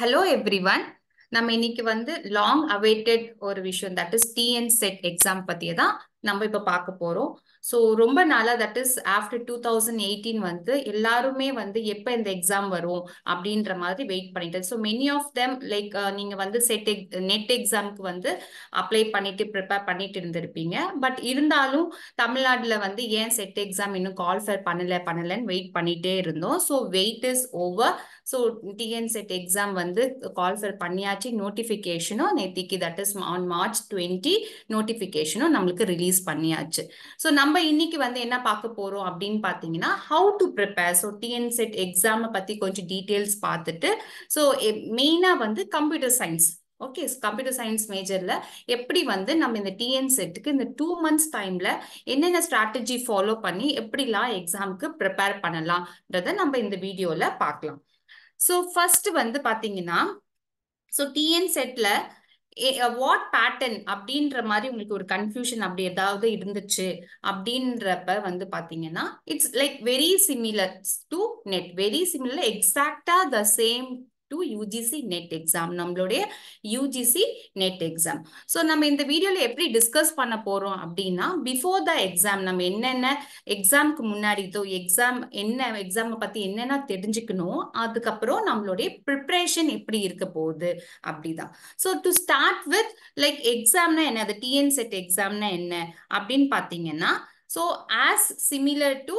Hello every one நம்ம இன்னைக்கு வந்து லாங் அவைட்டட் ஒரு விஷயம் that is TN SET exam பத்தியே தான் நம்ம இப்ப பார்க்க போறோம் ஸோ ரொம்ப நாளாக that is after two thousand eighteen வந்து எல்லாருமே வந்து எப்போ இந்த எக்ஸாம் வரும் அப்படின்ற மாதிரி வெயிட் பண்ணிட்டு so many of them like நீங்கள் வந்து செட் எக் நெட் எக்ஸாம்க்கு வந்து அப்ளை பண்ணிட்டு ப்ரிப்பேர் பண்ணிட்டு இருந்திருப்பீங்க பட் இருந்தாலும் தமிழ்நாட்டில் வந்து ஏன் செட் எக்ஸாம் இன்னும் கால்ஃபர் பண்ணலை பண்ணலைன்னு வெயிட் பண்ணிகிட்டே இருந்தோம் so wait is over so TN SET exam வந்து கால்ஃபர் பண்ணியாச்சு நோட்டிஃபிகேஷனும் நேத்திக்கு that is on March twenty நோட்டிஃபிகேஷனும் நம்மளுக்கு ரிலீஸ் பண்ணியாச்சு ஸோ நம்ம நம்ம இன்னைக்கு வந்து என்ன பார்க்க போறோம் அப்படின்னு பாத்தீங்கன்னா how to prepare so TN SET எக்ஸாமை பத்தி கொஞ்சம் டீட்டெயில்ஸ் பார்த்துட்டு ஸோ மெயினா வந்து computer science okay computer science மேஜர்ல எப்படி வந்து நம்ம இந்த டிஎன் செட்டுக்கு இந்த டூ மந்த்ஸ் டைம்ல என்னென்ன ஸ்ட்ராட்டஜி ஃபாலோ பண்ணி எப்படிலாம் எக்ஸாமுக்கு ப்ரிப்பேர் பண்ணலாம்ன்றத நம்ம இந்த வீடியோல பார்க்கலாம் ஸோ ஃபர்ஸ்ட் வந்து பாத்தீங்கன்னா ஸோ டிஎன் செட்ல வாட் பேட்டர்ன் அப்படின்ற மாதிரி உங்களுக்கு ஒரு கன்ஃபியூஷன் அப்படி ஏதாவது இருந்துச்சு அப்படின்றப்ப வந்து பாத்தீங்கன்னா it's like very similar to NET very similar எக்ஸாக்டா the same to UGC NET exam நம்மளுடைய யூஜிசி நெட் எக்ஸாம் ஸோ நம்ம இந்த வீடியோவில் எப்படி டிஸ்கஸ் பண்ண போகிறோம் அப்படின்னா பிஃபோர் த எக்ஸாம் நம்ம என்னென்ன எக்ஸாமுக்கு முன்னாடி இதோ எக்ஸாம் என்ன எக்ஸாமை பற்றி என்னென்ன தெரிஞ்சுக்கணும் அதுக்கப்புறம் நம்மளுடைய ப்ரிப்ரேஷன் எப்படி இருக்க போகுது அப்படிதான் so to start with like எக்ஸாம்னா என்ன அது டிஎன்செட் செட் எக்ஸாம்னா என்ன அப்படின்னு பார்த்தீங்கன்னா so as similar to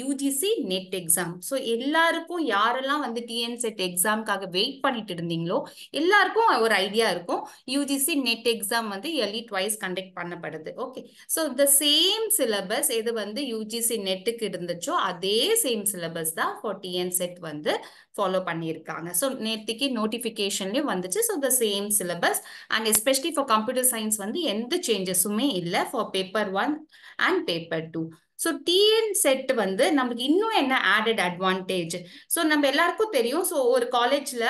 UGC NET exam so எல்லாருக்கும் யாரெல்லாம் வந்து டிஎன்செட் எக்ஸாமுக்காக வெயிட் பண்ணிட்டு இருந்தீங்களோ எல்லாருக்கும் ஒரு ஐடியா இருக்கும் யூஜிசி நெட் எக்ஸாம் வந்து எர்லி ட்வைஸ் கண்டக்ட் பண்ணப்படுது okay so the same syllabus எது வந்து யூஜிசி நெட்டுக்கு இருந்துச்சோ அதே சேம் சிலபஸ் தான் ஃபார் டிஎன்செட் வந்து ஃபாலோ பண்ணியிருக்காங்க ஸோ நேற்றுக்கு நோட்டிஃபிகேஷன்லேயும் வந்துச்சு so the same syllabus and especially for computer science வந்து எந்த சேஞ்சஸுமே இல்லை for paper one and paper two so TN SET வந்து நமக்கு இன்னும் என்ன ஆடட் அட்வான்டேஜ் ஸோ நம்ம எல்லாருக்கும் தெரியும் ஸோ ஒரு காலேஜில்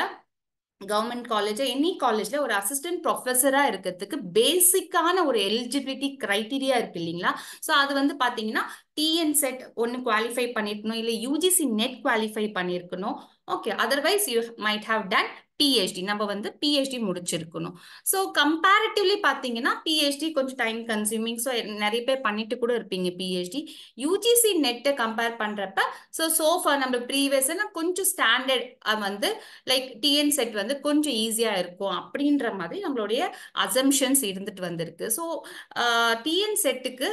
கவர்மெண்ட் காலேஜ் எனி காலேஜ்ல ஒரு அசிஸ்டன்ட் ப்ரொஃபஸரா இருக்கிறதுக்கு பேசிக்கான ஒரு எலிஜிபிலிட்டி க்ரைட்டீரியா இருக்கு இல்லைங்களா ஸோ அது வந்து பாத்தீங்கன்னா டிஎன் செட் ஒன்று குவாலிஃபை பண்ணிருக்கணும் இல்லை யூஜிசி நெட் குவாலிஃபை பண்ணியிருக்கணும் okay otherwise you might have done PhD நம்ம வந்து பிஹெச்டி முடிச்சிருக்கணும் ஸோ கம்பேரிட்டிவ்லி பார்த்தீங்கன்னா பிஹெச்டி கொஞ்சம் டைம் கன்சியூமிங் ஸோ நிறைய பேர் பண்ணிட்டு கூட இருப்பீங்க பிஹெச்டி யூஜிசி நெட்டை கம்பேர் பண்ணுறப்ப ஸோ சோஃபா நம்ம ப்ரீவியஸ்னா கொஞ்சம் ஸ்டாண்டர்ட் வந்து லைக் டிஎன் செட் வந்து கொஞ்சம் ஈஸியாக இருக்கும் அப்படின்ற மாதிரி நம்மளுடைய அசம்ஷன்ஸ் இருந்துட்டு வந்திருக்கு ஸோ டிஎன் செட்டுக்கு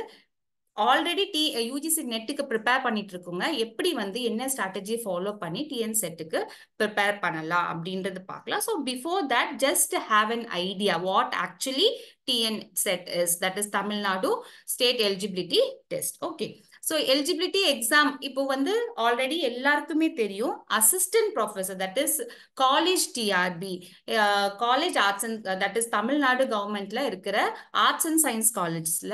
ஆல்ரெடி டி யூஜிசி நெட்டுக்கு ப்ரிப்பேர் பண்ணிட்டு இருக்கோங்க எப்படி வந்து என்ன ஸ்ட்ராட்டஜி ஃபாலோ பண்ணி டிஎன் செட்டுக்கு ப்ரிப்பேர் பண்ணலாம் அப்படின்றது பார்க்கலாம் so before that just have an idea what actually TN SET is that is Tamil Nadu state eligibility test okay so eligibility exam இப்போ வந்து ஆல்ரெடி எல்லாருக்குமே தெரியும் assistant professor that is college TRB college arts and that is Tamil Nadu கவர்மெண்ட்ல இருக்கிற arts and science காலேஜஸ்ல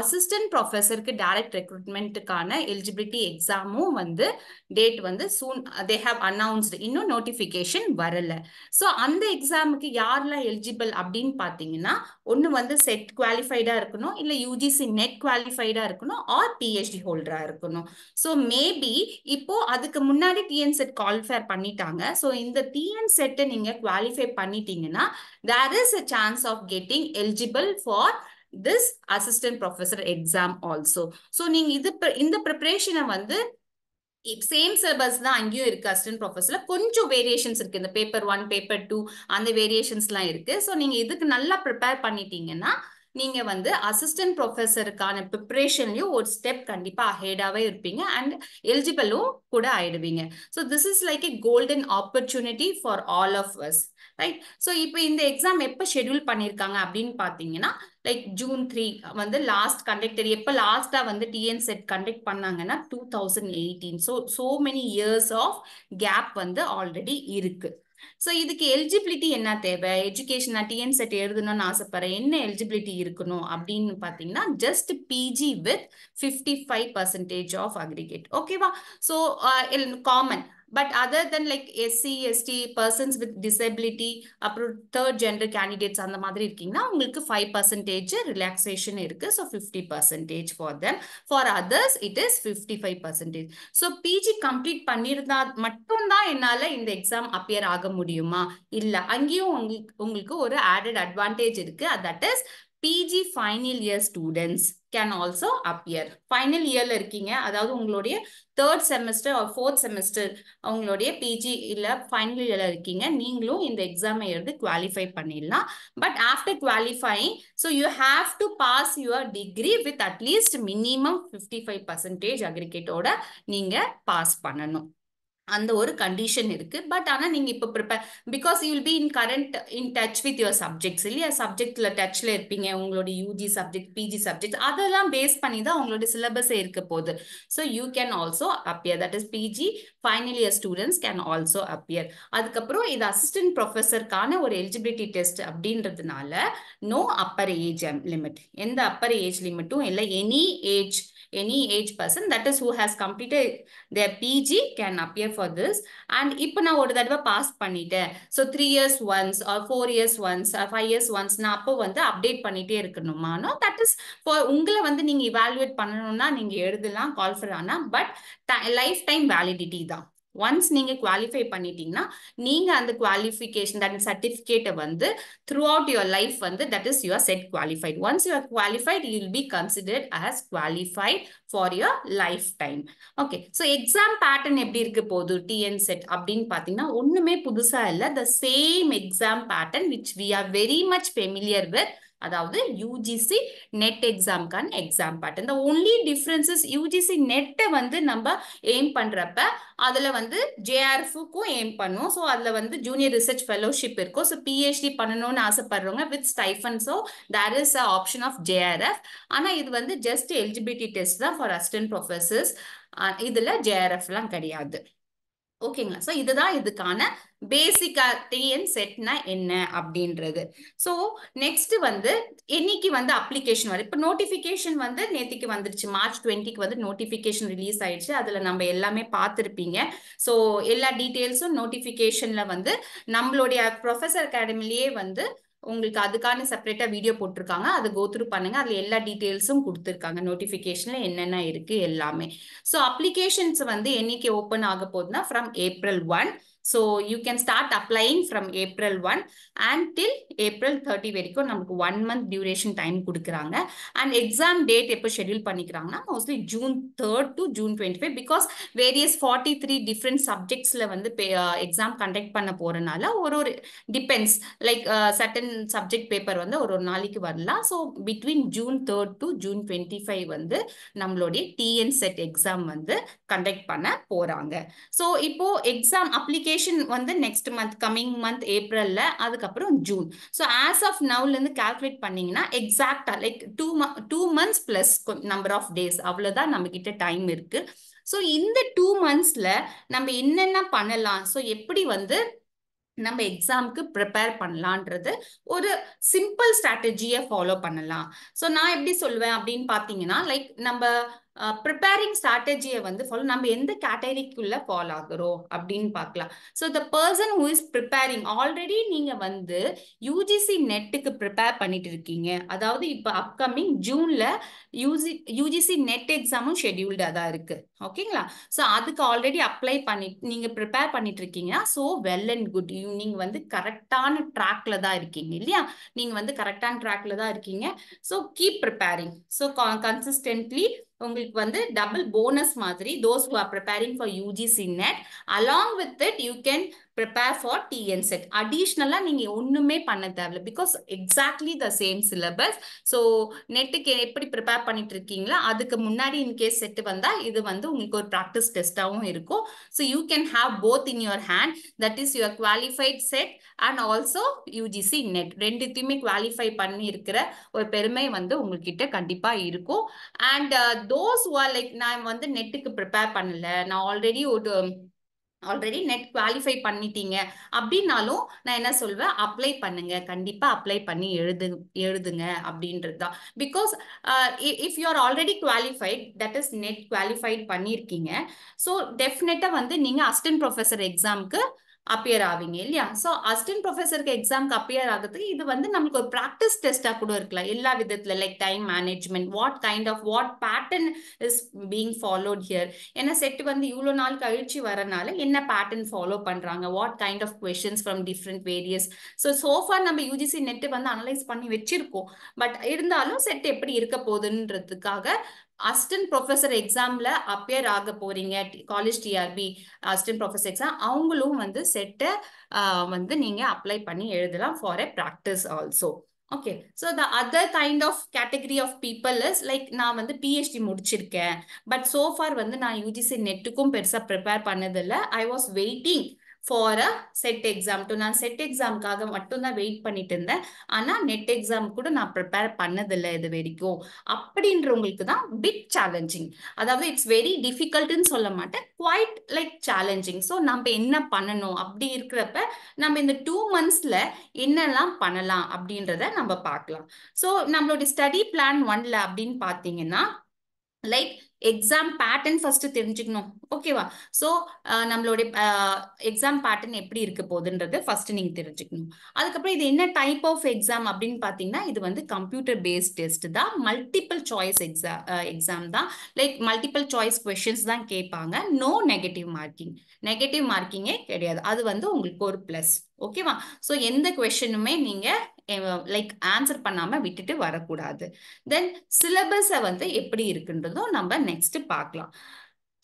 assistant ப்ரொஃபஸருக்கு direct ரெக்ரூட்மெண்ட்டுக்கான eligibility எக்ஸாமும் வந்து டேட் வந்து சூன் தே ஹாவ் அனௌன்ஸ்டு இன்னும் நோட்டிஃபிகேஷன் வரல ஸோ அந்த எக்ஸாமுக்கு யாரெல்லாம் எலிஜிபிள் அப்படின்னு பார்த்தீங்கன்னா ஒன்று வந்து செட் குவாலிஃபைடாக இருக்கணும் இல்லை யூஜிசி நெட் குவாலிஃபைடாக இருக்கணும் ஆர் பிஹெச்டி ஹோல்டராக இருக்கணும் ஸோ மேபி இப்போ அதுக்கு முன்னாடி டிஎன் செட் குவாலிஃபை பண்ணிட்டாங்க ஸோ இந்த டிஎன் செட்டை நீங்கள் குவாலிஃபை பண்ணிட்டீங்கன்னா there is a chance of getting eligible for this assistant professor exam also so நீங்கள் இது இந்த ப்ரிப்ரேஷனை வந்து சேம் சிலபஸ் தான் அங்கேயும் இருக்கு அசிஸ்டன்ட் ப்ரொஃபஸர்ல கொஞ்சம் வேரியேஷன்ஸ் இருக்கு இந்த பேப்பர் ஒன் பேப்பர் டூ அந்த வேரியேஷன்ஸ்லாம் இருக்கு ஸோ நீங்க இதுக்கு நல்லா ப்ரிப்பேர் பண்ணிட்டீங்கன்னா நீங்க வந்து அசிஸ்டன்ட் ப்ரொஃபஸருக்கான ப்ரிப்ரேஷன்லயும் ஒரு ஸ்டெப் கண்டிப்பா ஹேடாவே இருப்பீங்க அண்ட் எலிஜிபிளும் கூட ஆயிடுவீங்க so this is like a golden opportunity for all of us right so இப்போ இந்த எக்ஸாம் எப்போ ஷெடியூல் பண்ணியிருக்காங்க அப்படின்னு பார்த்தீங்கன்னா லைக் ஜூன் த்ரீ வந்து லாஸ்ட் கண்டக்டர் எப்போ லாஸ்ட்டாக வந்து டிஎன் செட் கண்டக்ட் பண்ணாங்கன்னா two thousand eighteen so so many years of gap வந்து ஆல்ரெடி இருக்குது ஸோ இதுக்கு எலிஜிபிலிட்டி என்ன தேவை எஜுகேஷன் நான் டிஎன் செட் எழுதணும்னு ஆசைப்படுறேன் என்ன எலிஜிபிலிட்டி இருக்கணும் அப்படின்னு பார்த்தீங்கன்னா just PG with fifty five percentage of aggregate ஓகேவா so common but other then like SC ST persons with disability அப்புறம் தேர்ட் ஜெண்டர் கேண்டிடேட்ஸ் அந்த மாதிரி இருக்கீங்கன்னா உங்களுக்கு ஃபைவ் பர்சன்டேஜ் ரிலாக்ஸேஷன் இருக்கு so fifty percentage for them for others it is fifty five percentage so PG complete பண்ணியிருந்தா மட்டும்தான் என்னால் இந்த எக்ஸாம் அப்பியர் ஆக முடியுமா இல்லை அங்கேயும் உங்களுக்கு உங்களுக்கு ஒரு ஆடட் அட்வான்டேஜ் இருக்கு that is PG final year students can also appear final இயர்ல இருக்கீங்க அதாவது உங்களுடைய third semester or fourth semester அவங்களுடைய பிஜி இல்லை ஃபைனல் இயர்ல இருக்கீங்க நீங்களும் இந்த எக்ஸாம் எழுதி குவாலிஃபை பண்ணிடலாம் but after qualifying so you have to pass your degree with at least minimum fifty five percentage அக்ரிகேட்டோட நீங்கள் பாஸ் பண்ணணும் அந்த ஒரு கண்டிஷன் இருக்கு பட் ஆனா நீங்க இப்ப prepare because you will be in current in touch with your subjects இல்லையா சப்ஜெக்ட்ல டச்ல இருப்பீங்க உங்களோட யூஜி சப்ஜெக்ட் பிஜி சப்ஜெக்ட் அதெல்லாம் பேஸ் பண்ணி தான் உங்களுடைய சிலபஸே இருக்க போகுது so you can also appear that is PG final year students can also appear அதுக்கப்புறம் இது அசிஸ்டன்ட் ப்ரொஃபஸருக்கான ஒரு எலிஜிபிலிட்டி டெஸ்ட் அப்படின்றதுனால நோ அப்பர் ஏஜ் லிமிட் எந்த அப்பர் ஏஜ் லிமிட்டும் இல்லை any age any age person that is who has completed their PG can appear for this and இப்போ நான் ஒரு தடவை பாஸ் பண்ணிட்டேன் so three years once or four years once five years once நான் அப்போ வந்து அப்டேட் பண்ணிட்டே இருக்கணுமானோ தட் இஸ் ஃபார் உங்களை வந்து நீங்கள் இவாலுவேட் பண்ணணும்னா நீங்கள் எழுதலாம் கால் ஃபார் ஆனால் பட் லைஃப் டைம் வேலிடிட்டி தான் ஒன்ஸ் நீங்கள் குவாலிஃபை பண்ணிட்டீங்கன்னா நீங்கள் அந்த குவாலிஃபிகேஷன் தட் சர்டிஃபிகேட்டை வந்து த்ரூ அவுட் யுவர் லைஃப் வந்து that is your SET qualified once you're qualified you will be considered as qualified for your life time okay so exam pattern எப்படி இருக்கு போகுது டிஎன் செட் அப்படின்னு பார்த்தீங்கன்னா ஒன்றுமே புதுசாக இல்லை the same exam pattern which we are very much familiar with அதாவது UGC NET எக்ஸாம்க்கான எக்ஸாம் பாட்டு இந்த ஒன்லி டிஃப்ரென்சஸ் யூஜிசி நெட்டை வந்து நம்ம எய்ம் பண்ணுறப்ப அதில் வந்து ஜேஆர்எஃப்க்கும் எய்ம் பண்ணுவோம் ஸோ அதில் வந்து ஜூனியர் ரிசர்ச் ஃபெலோஷிப் இருக்கும் ஸோ பிஹெச்டி பண்ணணும்னு ஆசைப்படுறவங்க with stipend so there is a option of JRF ஆனால் இது வந்து ஜஸ்ட் எலிஜிபிலிட்டி டெஸ்ட் தான் ஃபார் அசிஸ்டன்ட் ப்ரொஃபஸர்ஸ் இதில் ஜேஆர்எஃப்லாம் கிடையாது ஓகேங்களா ஸோ இதுதான் இதுக்கான பேசிக்கா டிஎன் செட்னா என்ன அப்படின்றது ஸோ நெக்ஸ்ட் வந்து என்னைக்கு வந்து அப்ளிகேஷன் வரும் இப்போ நோட்டிஃபிகேஷன் வந்து நேத்திக்கு வந்துருச்சு மார்ச் டுவெண்ட்டிக்கு வந்து நோட்டிஃபிகேஷன் ரிலீஸ் ஆயிடுச்சு அதில் நம்ம எல்லாமே பார்த்துருப்பீங்க ஸோ எல்லா டீட்டெயில்ஸும் நோட்டிஃபிகேஷனில் வந்து நம்மளுடைய ப்ரொஃபஸர் அகாடமிலேயே வந்து உங்களுக்கு அதுக்கான செப்பரேட்டா வீடியோ போட்டிருக்காங்க அதை கோத்ரூ பண்ணுங்க அதுல எல்லா டீட்டெயில்ஸும் கொடுத்துருக்காங்க நோட்டிபிகேஷன்ல என்னென்ன இருக்கு எல்லாமே ஸோ அப்ளிகேஷன்ஸ் வந்து என்னைக்கு ஓப்பன் ஆக போகுதுன்னா from April one So you can start applying from April 1 and till April 30 வரைக்கும் நமக்கு ஒன் மந்த் டியூரேஷன் டைம் கொடுக்குறாங்க அண்ட் எக்ஸாம் டேட் எப்போ ஷெடியூல் பண்ணிக்கிறாங்கன்னா mostly June third to June twenty five because various forty three different சப்ஜெக்ட்ஸில் வந்து exam conduct பண்ண போகிறனால ஒரு ஒரு depends like certain subject paper வந்து ஒரு ஒரு நாளைக்கு வரலாம் so between June third to June twenty five வந்து நம்மளுடைய டிஎன் செட் எக்ஸாம் வந்து கண்டக்ட் பண்ண போகிறாங்க ஸோ இப்போ எக்ஸாம் அப்ளிகேஷன் வெக்கேஷன் வந்து நெக்ஸ்ட் மந்த் கம்மிங் மந்த் ஏப்ரலில் அதுக்கப்புறம் ஜூன் ஸோ ஆஸ் ஆஃப் நவ்லேருந்து கால்குலேட் பண்ணிங்கன்னா எக்ஸாக்டாக like two two months plus number of days அவ்வளோதான் நம்மக்கிட்ட டைம் இருக்குது ஸோ இந்த டூ மந்த்ஸில் நம்ம என்னென்ன பண்ணலாம் ஸோ எப்படி வந்து நம்ம எக்ஸாமுக்கு ப்ரிப்பேர் பண்ணலான்றது ஒரு சிம்பிள் ஸ்ட்ராட்டஜியை ஃபாலோ பண்ணலாம் ஸோ நான் எப்படி சொல்லுவேன் அப்படின்னு பார்த்தீங்கன்னா லைக் நம்ம ப்ரிப்பேரிங் ஸ்ட்ராட்டஜியை வந்து ஃபாலோ நம்ம எந்த கேட்டகரிக்குள்ள ஃபால் ஆகுறோம் அப்படின்னு பார்க்கலாம் so the person who is preparing already நீங்கள் வந்து யூஜிசி நெட்டுக்கு ப்ரிப்பேர் பண்ணிட்டு இருக்கீங்க அதாவது இப்போ அப்கமிங் ஜூனில் யூஜி யூஜிசி நெட் எக்ஸாமும் ஷெடியூல்டாக தான் இருக்குது ஓகேங்களா ஸோ அதுக்கு ஆல்ரெடி அப்ளை பண்ணி நீங்கள் ப்ரிப்பேர் பண்ணிட்டு இருக்கீங்கன்னா so well and good you நீங்கள் வந்து கரெக்டான ட்ராக்ல தான் இருக்கீங்க இல்லையா நீங்கள் வந்து கரெக்டான ட்ராக்ல தான் இருக்கீங்க so keep preparing so consistently double bonus madri, those who are preparing for UGC net. Along with it, you can prepare for TN SET அடிஷ்னலாக நீங்கள் ஒன்றுமே பண்ண தேவையில்ல because exactly the same syllabus so நெட்டுக்கு எப்படி ப்ரிப்பேர் பண்ணிட்டு இருக்கீங்களோ அதுக்கு முன்னாடி இன்கேஸ் செட்டு வந்தால் இது வந்து உங்களுக்கு ஒரு ப்ராக்டிஸ் டெஸ்ட்டாகவும் இருக்கும் so you can have both in your hand that is your qualified SET and also UGC NET ரெண்டுத்தையுமே குவாலிஃபை பண்ணி இருக்கிற ஒரு பெருமை வந்து உங்ககிட்ட கண்டிப்பாக இருக்கும் அண்ட் தோஸ் லைக் நான் வந்து நெட்டுக்கு ப்ரிப்பேர் பண்ணல நான் ஆல்ரெடி ஒரு ஆல்ரெடி நெட் குவாலிஃபை பண்ணிட்டீங்க அப்படின்னாலும் நான் என்ன சொல்வேன் அப்ளை பண்ணுங்க கண்டிப்பா அப்ளை பண்ணி எழுது எழுதுங்க அப்படின்றது தான் because if you are already qualified that is NET qualified பண்ணியிருக்கீங்க ஸோ டெஃபினட்டா வந்து நீங்க அசிஸ்டன்ட் ப்ரொஃபஸர் எக்ஸாமுக்கு அப்பியர் ஆவீங்க இல்லையா ஸோ அசிஸ்டன்ட் ப்ரொஃபஸருக்கு எக்ஸாம்க்கு அப்பியர் ஆகிறதுக்கு இது வந்து நம்மளுக்கு ஒரு ப்ராக்டிஸ் டெஸ்ட்டாக கூட இருக்கலாம் எல்லா விதத்தில் like time management what kind of what pattern is being followed here ஏன்னா செட் வந்து இவ்வளோ நாள் கழிச்சு வரனால என்ன பேட்டர்ன் ஃபாலோ பண்ணுறாங்க what kind of questions from different various ஸோ சோஃபா நம்ம யூஜிசி நெட்டு வந்து அனலைஸ் பண்ணி வச்சிருக்கோம் பட் இருந்தாலும் செட் எப்படி இருக்க போகுதுன்றதுக்காக அசிஸ்டன்ட் ப்ரொஃபஸர் எக்ஸாம்ல அப்பியர் ஆக போறீங்க college TRB assistant professor exam அவங்களும் வந்து செட்டை வந்து நீங்க அப்ளை பண்ணி எழுதலாம் for a practice also okay so the other kind of category of people is like நான் வந்து பிஹெச்டி முடிச்சிருக்கேன் பட் சோ ஃபார் வந்து நான் யூஜிசி நெட்டுக்கும் பெருசாக ப்ரிப்பேர் பண்ணதில்லை I was waiting for a SET exam too நான் செட் எக்ஸாம்க்காக மட்டும்தான் வெயிட் பண்ணிட்டு இருந்தேன் ஆனால் நெட் எக்ஸாம் கூட நான் ப்ரிப்பேர் பண்ணதில்லை இது வரைக்கும் அப்படின்றவங்களுக்கு தான் பிக் சேலஞ்சிங் அதாவது இட்ஸ் வெரி டிஃபிகல்ட்டுன்னு சொல்ல மாட்டேன் குவைட் லைக் சேலஞ்சிங் ஸோ நம்ம என்ன பண்ணணும் அப்படி இருக்கிறப்ப நம்ம இந்த டூ மந்த்ஸில் என்னெல்லாம் பண்ணலாம் அப்படின்றத நம்ம பார்க்கலாம் ஸோ நம்மளுடைய ஸ்டடி பிளான் ஒன்ல அப்படின்னு பார்த்தீங்கன்னா லைக் எக்ஸாம் பேட்டர்ன் ஃபர்ஸ்ட் தெரிஞ்சுக்கணும் ஓகேவா ஸோ நம்மளுடைய எக்ஸாம் பேட்டர்ன் எப்படி இருக்க போகுதுன்றது ஃபர்ஸ்ட் நீங்க தெரிஞ்சுக்கணும் அதுக்கப்புறம் இது என்ன டைப் ஆஃப் எக்ஸாம் அப்படின்னு பாத்தீங்கன்னா இது வந்து கம்ப்யூட்டர் பேஸ்ட் டெஸ்ட் தான் மல்டிபிள் சாய்ஸ் எக்ஸாம் எக்ஸாம் தான் லைக் மல்டிபிள் சாய்ஸ் கொஷின்ஸ் தான் கேட்பாங்க நோ நெகட்டிவ் மார்க்கிங் நெகட்டிவ் மார்க்கிங்கே கிடையாது அது வந்து உங்களுக்கு ஒரு பிளஸ் ஓகேவா ஸோ எந்த கொஷனுமே நீங்கள் லைக் ஆன்சர் பண்ணாமல் விட்டுட்டு வரக்கூடாது தென் சிலபஸை வந்து எப்படி இருக்குன்றதும் நம்ம நெக்ஸ்ட் பார்க்கலாம்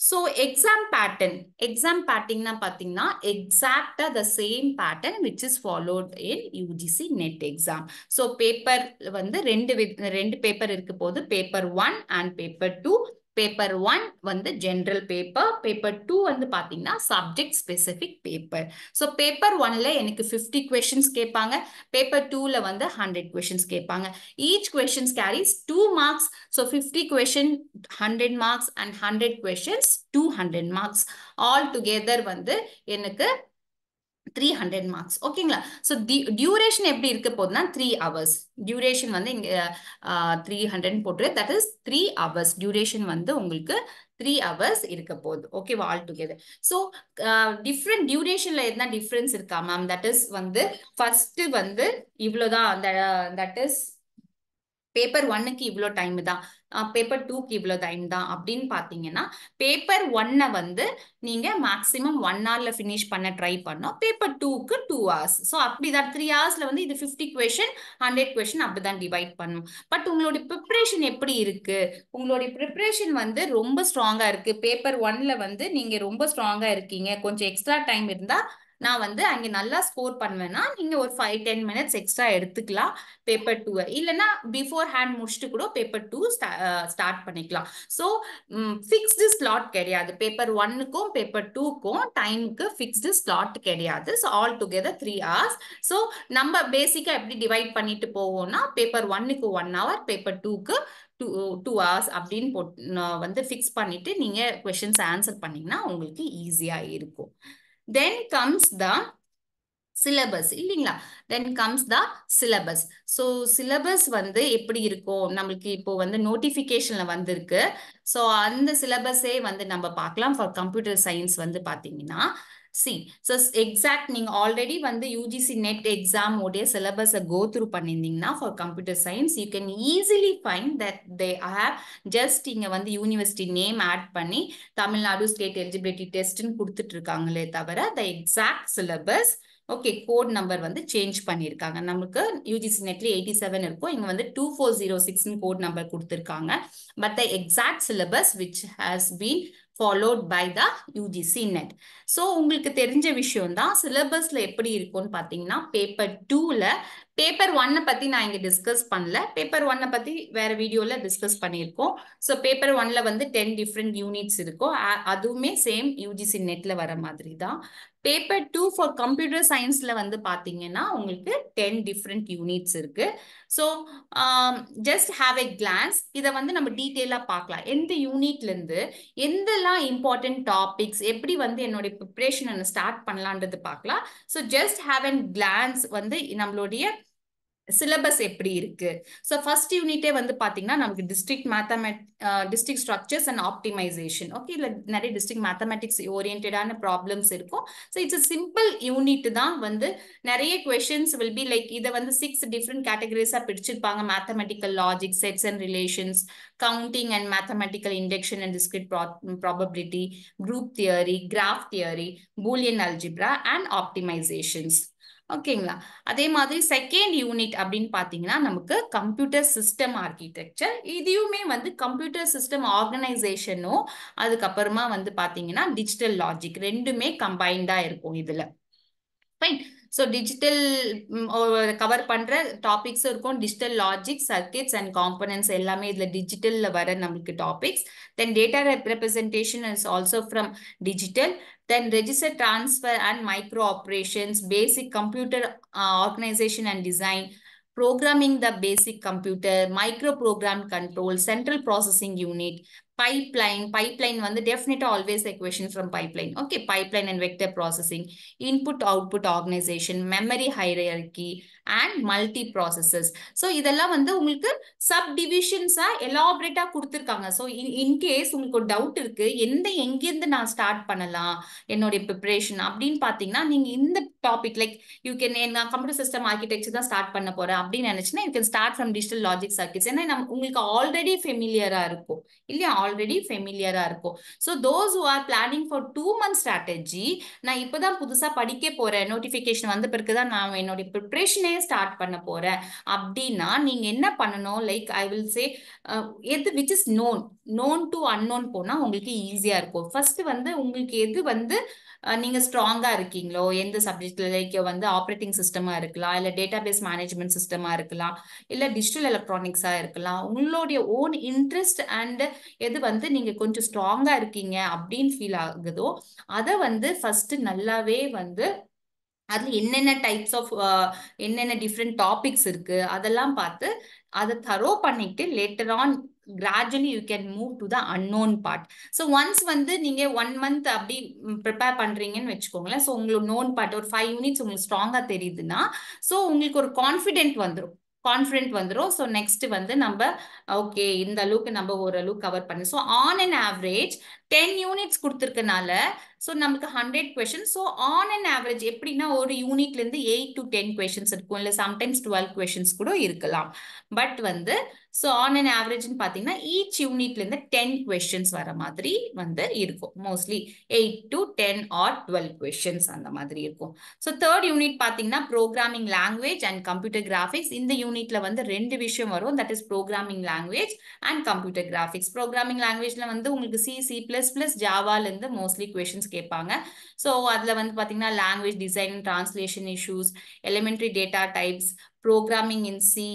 ஸோ எக்ஸாம் பேட்டர்ன் எக்ஸாம் பேட்டர்ன்னா பார்த்தீங்கன்னா எக்ஸாக்டா the same pattern which is followed in UGC NET exam so paper வந்து ரெண்டு ரெண்டு பேப்பர் இருக்க போது paper one and paper two paper one வந்து ஜென்ரல் பேப்பர் பேப்பர் டூ வந்து பார்த்தீங்கன்னா subject specific paper so paper ஒன்ல எனக்கு ஃபிஃப்டி கொஷின்ஸ் கேட்பாங்க பேப்பர் டூவில் வந்து ஹண்ட்ரட் கொஷின்ஸ் கேட்பாங்க each questions carries two marks so fifty question hundred marks and hundred questions two hundred marks all together வந்து எனக்கு த்ரீ ஹண்ட்ரட் மார்க்ஸ் ஓகேங்களா so the duration எப்படி இருக்க போதுன்னா த்ரீ ஹவர்ஸ் டியூரேஷன் வந்து இங்கே த்ரீ ஹண்ட்ரட்னு போட்டு that is three hours duration வந்து உங்களுக்கு த்ரீ ஹவர்ஸ் இருக்க போகுது ஓகேவா ஆல் டுகெதர் ஸோ டிஃப்ரெண்ட் டியூரேஷனில் என்ன டிஃப்ரென்ஸ் இருக்கா மேம் தட் இஸ் வந்து ஃபர்ஸ்ட் வந்து இவ்வளோதான் அந்த தட் இஸ் பேப்பர் ஒன்னுக்கு இவ்வளோ டைம் தான் பேப்பர் டூக்கு இவ்வளோ டைம் தான் அப்படின்னு பார்த்தீங்கன்னா பேப்பர் ஒன்னை வந்து நீங்கள் மேக்சிமம் ஒன் ஹவர்ல ஃபினிஷ் பண்ண ட்ரை பண்ணோம் பேப்பர் டூக்கு டூ ஹவர்ஸ் ஸோ அப்படிதான் த்ரீ ஹவர்ஸில் வந்து இது ஃபிஃப்டி கொஷன் ஹண்ட்ரட் கொஷின் அப்படிதான் டிவைட் பண்ணும் பட் உங்களுடைய ப்ரிப்ரேஷன் எப்படி இருக்குது உங்களுடைய ப்ரிப்ரேஷன் வந்து ரொம்ப ஸ்ட்ராங்காக இருக்குது பேப்பர் ஒன்னில் வந்து நீங்கள் ரொம்ப ஸ்ட்ராங்காக இருக்கீங்க கொஞ்சம் எக்ஸ்ட்ரா டைம் இருந்தால் நான் வந்து அங்கே நல்லா ஸ்கோர் பண்ணுவேன்னா நீங்கள் ஒரு ஃபைவ் டென் மினிட்ஸ் எக்ஸ்ட்ரா எடுத்துக்கலாம் பேப்பர் டூவை இல்லைன்னா பிஃபோர் ஹேண்ட் முடிச்சுட்டு கூட பேப்பர் டூ ஸ்டார்ட் பண்ணிக்கலாம் ஸோ ஃபிக்ஸ்டு ஸ்லாட் கிடையாது பேப்பர் ஒன்னுக்கும் பேப்பர் டூக்கும் டைமுக்கு ஃபிக்ஸ்டு ஸ்லாட் கிடையாது so all together three hours so நம்ம பேசிக்காக எப்படி டிவைட் பண்ணிட்டு போவோம்னா பேப்பர் ஒன்னுக்கு ஒன் ஹவர் பேப்பர் டூக்கு டூ டூ ஹவர்ஸ் அப்படின்னு போட் வந்து ஃபிக்ஸ் பண்ணிட்டு நீங்கள் கொஷின்ஸ் ஆன்சர் பண்ணிங்கன்னா உங்களுக்கு ஈஸியாக இருக்கும் தென் கம்ஸ் த சிலபஸ் இல்லைங்களா then comes the syllabus so syllabus வந்து எப்படி இருக்கும் நம்மளுக்கு இப்போ வந்து நோட்டிஃபிகேஷன்ல வந்திருக்கு ஸோ அந்த சிலபஸே வந்து நம்ம பார்க்கலாம் ஃபார் கம்ப்யூட்டர் சயின்ஸ் வந்து பார்த்தீங்கன்னா சி ஸோ எக்ஸாக்ட் நீங்கள் ஆல்ரெடி வந்து யூஜிசி நெட் எக்ஸாம் உடைய சிலபஸை கோ த்ரூ பண்ணியிருந்தீங்கன்னா for computer science you can easily find that they have just இங்கே வந்து யூனிவர்சிட்டி நேம் ஆட் பண்ணி தமிழ்நாடு ஸ்டேட் எலிஜிபிலிட்டி டெஸ்ட்னு கொடுத்துட்ருக்காங்களே தவிர the exact syllabus okay code number வந்து சேஞ்ச் பண்ணியிருக்காங்க நமக்கு யூஜிசி நெட்ல எயிட்டி செவன் இருக்கும் இங்கே வந்து டூ ஃபோர் ஜீரோ சிக்ஸ்னு கோட் நம்பர் கொடுத்துருக்காங்க but the exact syllabus which has been followed by the UGC NET so உங்களுக்கு தெரிஞ்ச விஷயம் தான் சிலபஸில் எப்படி இருக்கும்னு பார்த்தீங்கன்னா பேப்பர் டூவில் பேப்பர் ஒன்னை பத்தி நான் இங்க டிஸ்கஸ் பண்ணல பேப்பர் ஒன்னை பத்தி வேற வீடியோல டிஸ்கஸ் பண்ணியிருக்கோம் ஸோ பேப்பர் ஒன்ல வந்து டென் டிஃப்ரெண்ட் யூனிட்ஸ் இருக்கும் அதுவுமே சேம் யூஜிசி நெட்ல வர மாதிரி தான் பேப்பர் டூ ஃபார் கம்ப்யூட்டர் சயின்ஸ்ல வந்து பாத்தீங்கன்னா உங்களுக்கு டென் டிஃப்ரெண்ட் யூனிட்ஸ் இருக்கு so just have a glance இதை வந்து நம்ம டீட்டெயிலாக பார்க்கலாம் எந்த யூனிட்லேருந்து எந்தெல்லாம் இம்பார்ட்டன்ட் டாபிக்ஸ் எப்படி வந்து என்னுடைய ப்ரிப்ரேஷன் ஸ்டார்ட் பண்ணலான்றது பார்க்கலாம் so just have and glance வந்து நம்மளுடைய சிலபஸ் எப்படி இருக்கு ஸோ ஃபர்ஸ்ட் யூனிட்டே வந்து பார்த்தீங்கன்னா நமக்கு discrete mathematics discrete structures and optimisation okay இல்லை நிறைய டிஸ்ட்ரிக்ட் மேத்தமெட்டிக்ஸ் ஓரியன்டான ப்ராப்ளம்ஸ் இருக்கும் ஸோ இட்ஸ் சிம்பிள் யூனிட் தான் வந்து நிறைய கொஷின்ஸ் வில் பி லைக் இதை வந்து சிக்ஸ் டிஃப்ரெண்ட் கேட்டகரிஸாக பிடிச்சிருப்பாங்க mathematical logic sets and relations counting and mathematical induction and discrete probability group theory graph theory Boolean algebra and optimisations ஓகேங்களா அதே மாதிரி செகண்ட் யூனிட் அப்படின்னு பார்த்தீங்கன்னா நமக்கு கம்ப்யூட்டர் சிஸ்டம் ஆர்கிடெக்சர் இதையுமே வந்து கம்ப்யூட்டர் சிஸ்டம் ஆர்கனைசேஷனும் அதுக்கப்புறமா வந்து பார்த்தீங்கன்னா டிஜிட்டல் லாஜிக் ரெண்டுமே கம்பைன்டாக இருக்கும் இதில் ஃபைன் ஸோ டிஜிட்டல் கவர் பண்ணுற டாபிக்ஸும் இருக்கும் digital logic circuits and components எல்லாமே digital டிஜிட்டலில் வர நம்மளுக்கு topics then data representation is also from digital then register transfer and micro operations, basic computer uh, organization and design, programming the basic computer, micro program control, central processing unit, pipeline, pipeline வந்து definite always equation from pipeline. Okay, pipeline and vector processing, input-output organization, memory hierarchy and multi-processes. So, இதெல்லாம் வந்து உங்களுக்கு subdivisions elaborate கொடுத்திருக்காங்க. So, in case உங்களுக்கு doubt இருக்கு, எந்த எங்கிருந்து நான் start பண்ணலாம் என்னுடைய preparation அப்படின்னு பார்த்தீங்கன்னா நீங்க இந்த டாபிக் லைக் யூ கேன் நான் computer system architecture தான் start பண்ண போறேன் அப்படின்னு நினைச்சுன்னா you can start from digital logic circuits ஏன்னா நம்ம உங்களுக்கு ஆல்ரெடி ஃபெமிலியரா இருக்கும் இல்லையா ஆல்ரெடி ஃபெமிலியரா இருக்கும் so those who are planning for two month strategy நான் இப்போதான் புதுசா படிக்க போறேன் நோட்டிபிகேஷன் வந்த பிறகு தான் நான் என்னோட ப்ரிப்ரேஷனே ஸ்டார்ட் பண்ண போறேன் அப்படின்னா நீங்க என்ன பண்ணணும் லைக் ஐ வில் சே எது which is known known to unknown போனா உங்களுக்கு ஈஸியா இருக்கும் ஃபர்ஸ்ட் வந்து உங்களுக்கு எது வந்து நீங்க ஸ்ட்ராங்கா இருக்கீங்களோ எந்த சப்ஜெக்ட்ல லைக் வந்து ஆப்ரேட்டிங் சிஸ்டமா இருக்கலாம் இல்ல டேட்டாபேஸ் மேனேஜ்மெண்ட் சிஸ்டமா இருக்கலாம் இல்ல டிஜிட்டல் எலக்ட்ரானிக்ஸா இருக்கலாம் உங்களுடைய ஓன் இன்ட்ரெஸ்ட் அண்ட் எது வந்து நீங்க கொஞ்சம் ஸ்ட்ராங்கா இருக்கீங்க அப்படின்னு ஃபீல் ஆகுதோ அதை வந்து ஃபர்ஸ்ட் நல்லாவே வந்து அதில் என்னென்ன டைப்ஸ் ஆஃப் என்னென்ன டிஃப்ரெண்ட் டாபிக்ஸ் இருக்குது அதெல்லாம் பார்த்து அதை தரோ பண்ணிட்டு later on gradually you can move to the unknown part so once வந்து நீங்க ஒன் மந்த் அப்படி ப்ரிப்பேர் பண்றீங்கன்னு வச்சுக்கோங்களேன் ஸோ உங்களுக்கு நோன் பார்ட் ஒரு ஃபைவ் யூனிட்ஸ் உங்களுக்கு ஸ்ட்ராங்கா தெரியுதுன்னா ஸோ உங்களுக்கு ஒரு கான்ஃபிடென்ட் வந்துடும் கான்ஃபிடென்ட் வந்துடும் ஸோ நெக்ஸ்ட் வந்து நம்ம ஓகே இந்த அளவுக்கு நம்ம ஓரளவு கவர் பண்ணி so on and average ten units கொடுத்துருக்கனால ஸோ நமக்கு hundred question so on and average எப்படின்னா ஒரு யூனிட்லேருந்து எயிட் டு டென் கொஷின்ஸ் இருக்கும் இல்லை சம்டைம்ஸ் டுவெல் கொஷின்ஸ் கூட இருக்கலாம் பட் வந்து ஸோ ஆன் அண்ட் ஆவரேஜ்னு பார்த்தீங்கன்னா ஈச் யூனிட்லேருந்து டென் கொஷின்ஸ் வர மாதிரி வந்து இருக்கும் mostly eight to ten or twelve questions அந்த மாதிரி இருக்கும் ஸோ தேர்ட் யூனிட் பார்த்தீங்கன்னா programming language and computer graphics இந்த யூனிட்ல வந்து ரெண்டு விஷயம் வரும் that is programming language and computer graphics programming லாங்குவேஜ்ல வந்து உங்களுக்கு C C plus plus plus ஜாவாலேருந்து மோஸ்ட்லி கொஷின்ஸ் கேட்பாங்க ஸோ அதில் வந்து பார்த்தீங்கன்னா language design translation issues elementary data types programming in C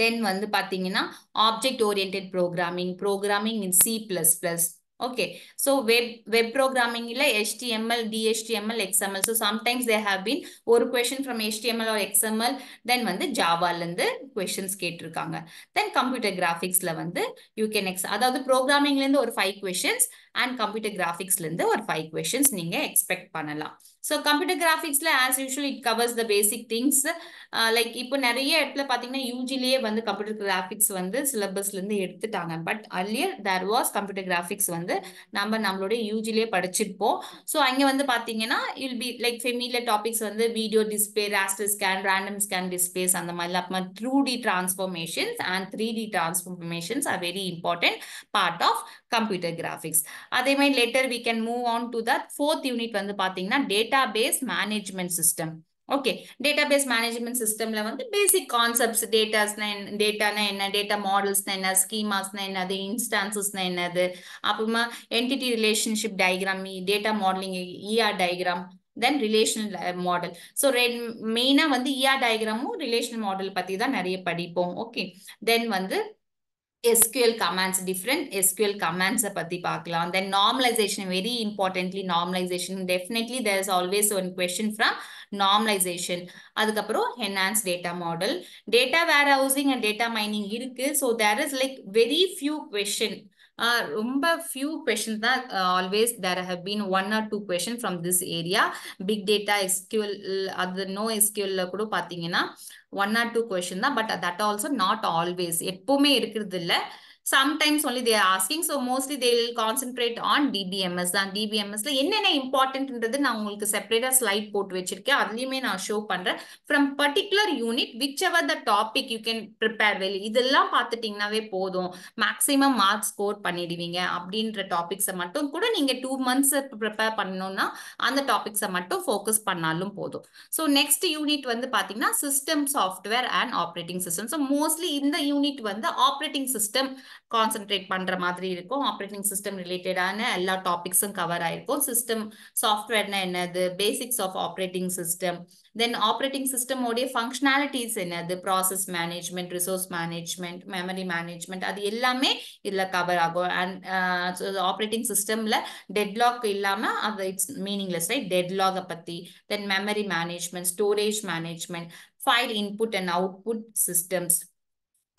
then வந்து பார்த்தீங்கன்னா object oriented programming programming in C plus plus Okay, so web web programming HTML, DHTML, XML. So sometimes there have been ஒரு question from HTML or XML, then வந்து ஜாவால இருந்து questions கேட்டிருக்காங்க then computer கிராஃபிக்ஸ்ல வந்து you can X அதாவது ப்ரோக்ராமிங்ல இருந்து ஒரு five questions and computer கிராஃபிக்ஸ்ல இருந்து ஒரு ஃபைவ் கொஷின்ஸ் நீங்க எக்ஸ்பெக்ட் பண்ணலாம் ஸோ கம்ப்யூட்டர் கிராஃபிக்ஸில் as usual it covers the basic things like இப்போ நிறைய இடத்துல பார்த்தீங்கன்னா யூஜிலேயே வந்து கம்ப்யூட்டர் கிராஃபிக்ஸ் வந்து சிலபஸ்லேருந்து எடுத்துட்டாங்க but earlier there was computer graphics வந்து நம்ம நம்மளுடைய யூஜிலேயே படிச்சிருப்போம் ஸோ அங்கே வந்து பார்த்தீங்கன்னா will be like familiar topics வந்து video display raster scan random scan displays அந்த மாதிரிலாம் அப்புறமா two D transformations and three D transformations are very important part of computer graphics அதே மாதிரி later we can move on to that fourth unit வந்து பார்த்தீங்கன்னா data base management system okay database management சிஸ்டம்ல வந்து பேசிக் concepts டேட்டாஸ்னா என்ன டேட்டானா என்ன data மாடல்ஸ்னா என்ன ஸ்கீமாஸ்னா என்னது இன்ஸ்டான்சஸ்னா என்னது அப்புறமா entity relationship diagram data modelling ER diagram then relational model so ரெட் மெயினாக வந்து இஆர் டயக்ராமும் ரிலேஷனல் மாடல் பற்றி தான் நிறைய படிப்போம் ஓகே தென் வந்து SQL commands, different SQL commands பத்தி பார்க்கலாம் then normalization very importantly normalization definitely there is always one question from normalization அதுக்கப்புறம் enhanced data model data warehousing and data mining so there is like very few question ரொம்ப few questions தான் always there have been one or two question from this area big data SQL அது no எஸ்கியூஎல்ல கூட பார்த்தீங்கன்னா one or two question தான் but that also not always எப்பவுமே இருக்கிறது இல்லை sometimes only there asking so mostly they will concentrate on DBMS தான் டிபிஎம்எஸ்ல என்னென்ன இம்பார்ட்டன்ட்ன்றது நான் உங்களுக்கு செப்பரேட்டா ஸ்லைட் போட்டு வச்சிருக்கேன் அதுலேயுமே நான் ஷோ பண்ணுறேன் from particular unit whichever the topic you can prepare well இதெல்லாம் பார்த்துட்டீங்கன்னாவே போதும் மேக்ஸிமம் மார்க் ஸ்கோர் பண்ணிடுவீங்க அப்படின்ற டாபிக்ஸை மட்டும் கூட நீங்கள் டூ மந்த்ஸ் ப்ரிப்பேர் பண்ணணும்னா அந்த டாபிக்ஸை மட்டும் ஃபோக்கஸ் பண்ணாலும் போதும் ஸோ நெக்ஸ்ட் யூனிட் வந்து பார்த்தீங்கன்னா system software and operating system so mostly இந்த யூனிட் வந்து ஆப்ரேட்டிங் சிஸ்டம் கான்சென்ட்ரேட் பண்ணுற மாதிரி இருக்கும் ஆப்ரேட்டிங் சிஸ்டம் ரிலேட்டடான எல்லா டாபிக்ஸும் கவர் ஆயிருக்கும் சிஸ்டம் சாஃப்ட்வேர்னா என்னது basics of operating system then operating சிஸ்டமோடைய ஃபங்க்ஷனாலிட்டிஸ் என்னது process management resource management memory management அது எல்லாமே இதில் கவர் ஆகும் அண்ட் ஆப்ரேட்டிங் சிஸ்டமில் டெட்லாக் இல்லாமல் அது இட்ஸ் மீனிங்லெஸ் ரைட் டெட்லாகை பற்றி then memory management storage management file input and output systems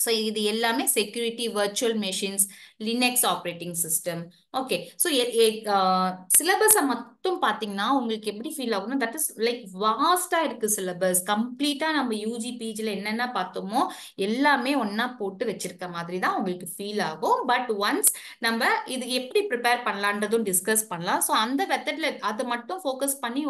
so இது எல்லாமே security virtual machines Linux operating system okay so சிலபஸை மட்டும் பார்த்தீங்கன்னா உங்களுக்கு எப்படி ஃபீல் ஆகும்னா தட் இஸ் லைக் வாஸ்டாக இருக்குது சிலபஸ் கம்ப்ளீட்டாக நம்ம யூஜி பிஜியில் என்னென்ன பார்த்தோமோ எல்லாமே ஒன்றா போட்டு வச்சிருக்க மாதிரி தான் உங்களுக்கு ஃபீல் ஆகும் பட் ஒன்ஸ் நம்ம இது எப்படி ப்ரிப்பேர் பண்ணலான்றதும் டிஸ்கஸ் பண்ணலாம் ஸோ அந்த மெத்தடில் அதை மட்டும் ஃபோக்கஸ் பண்ணி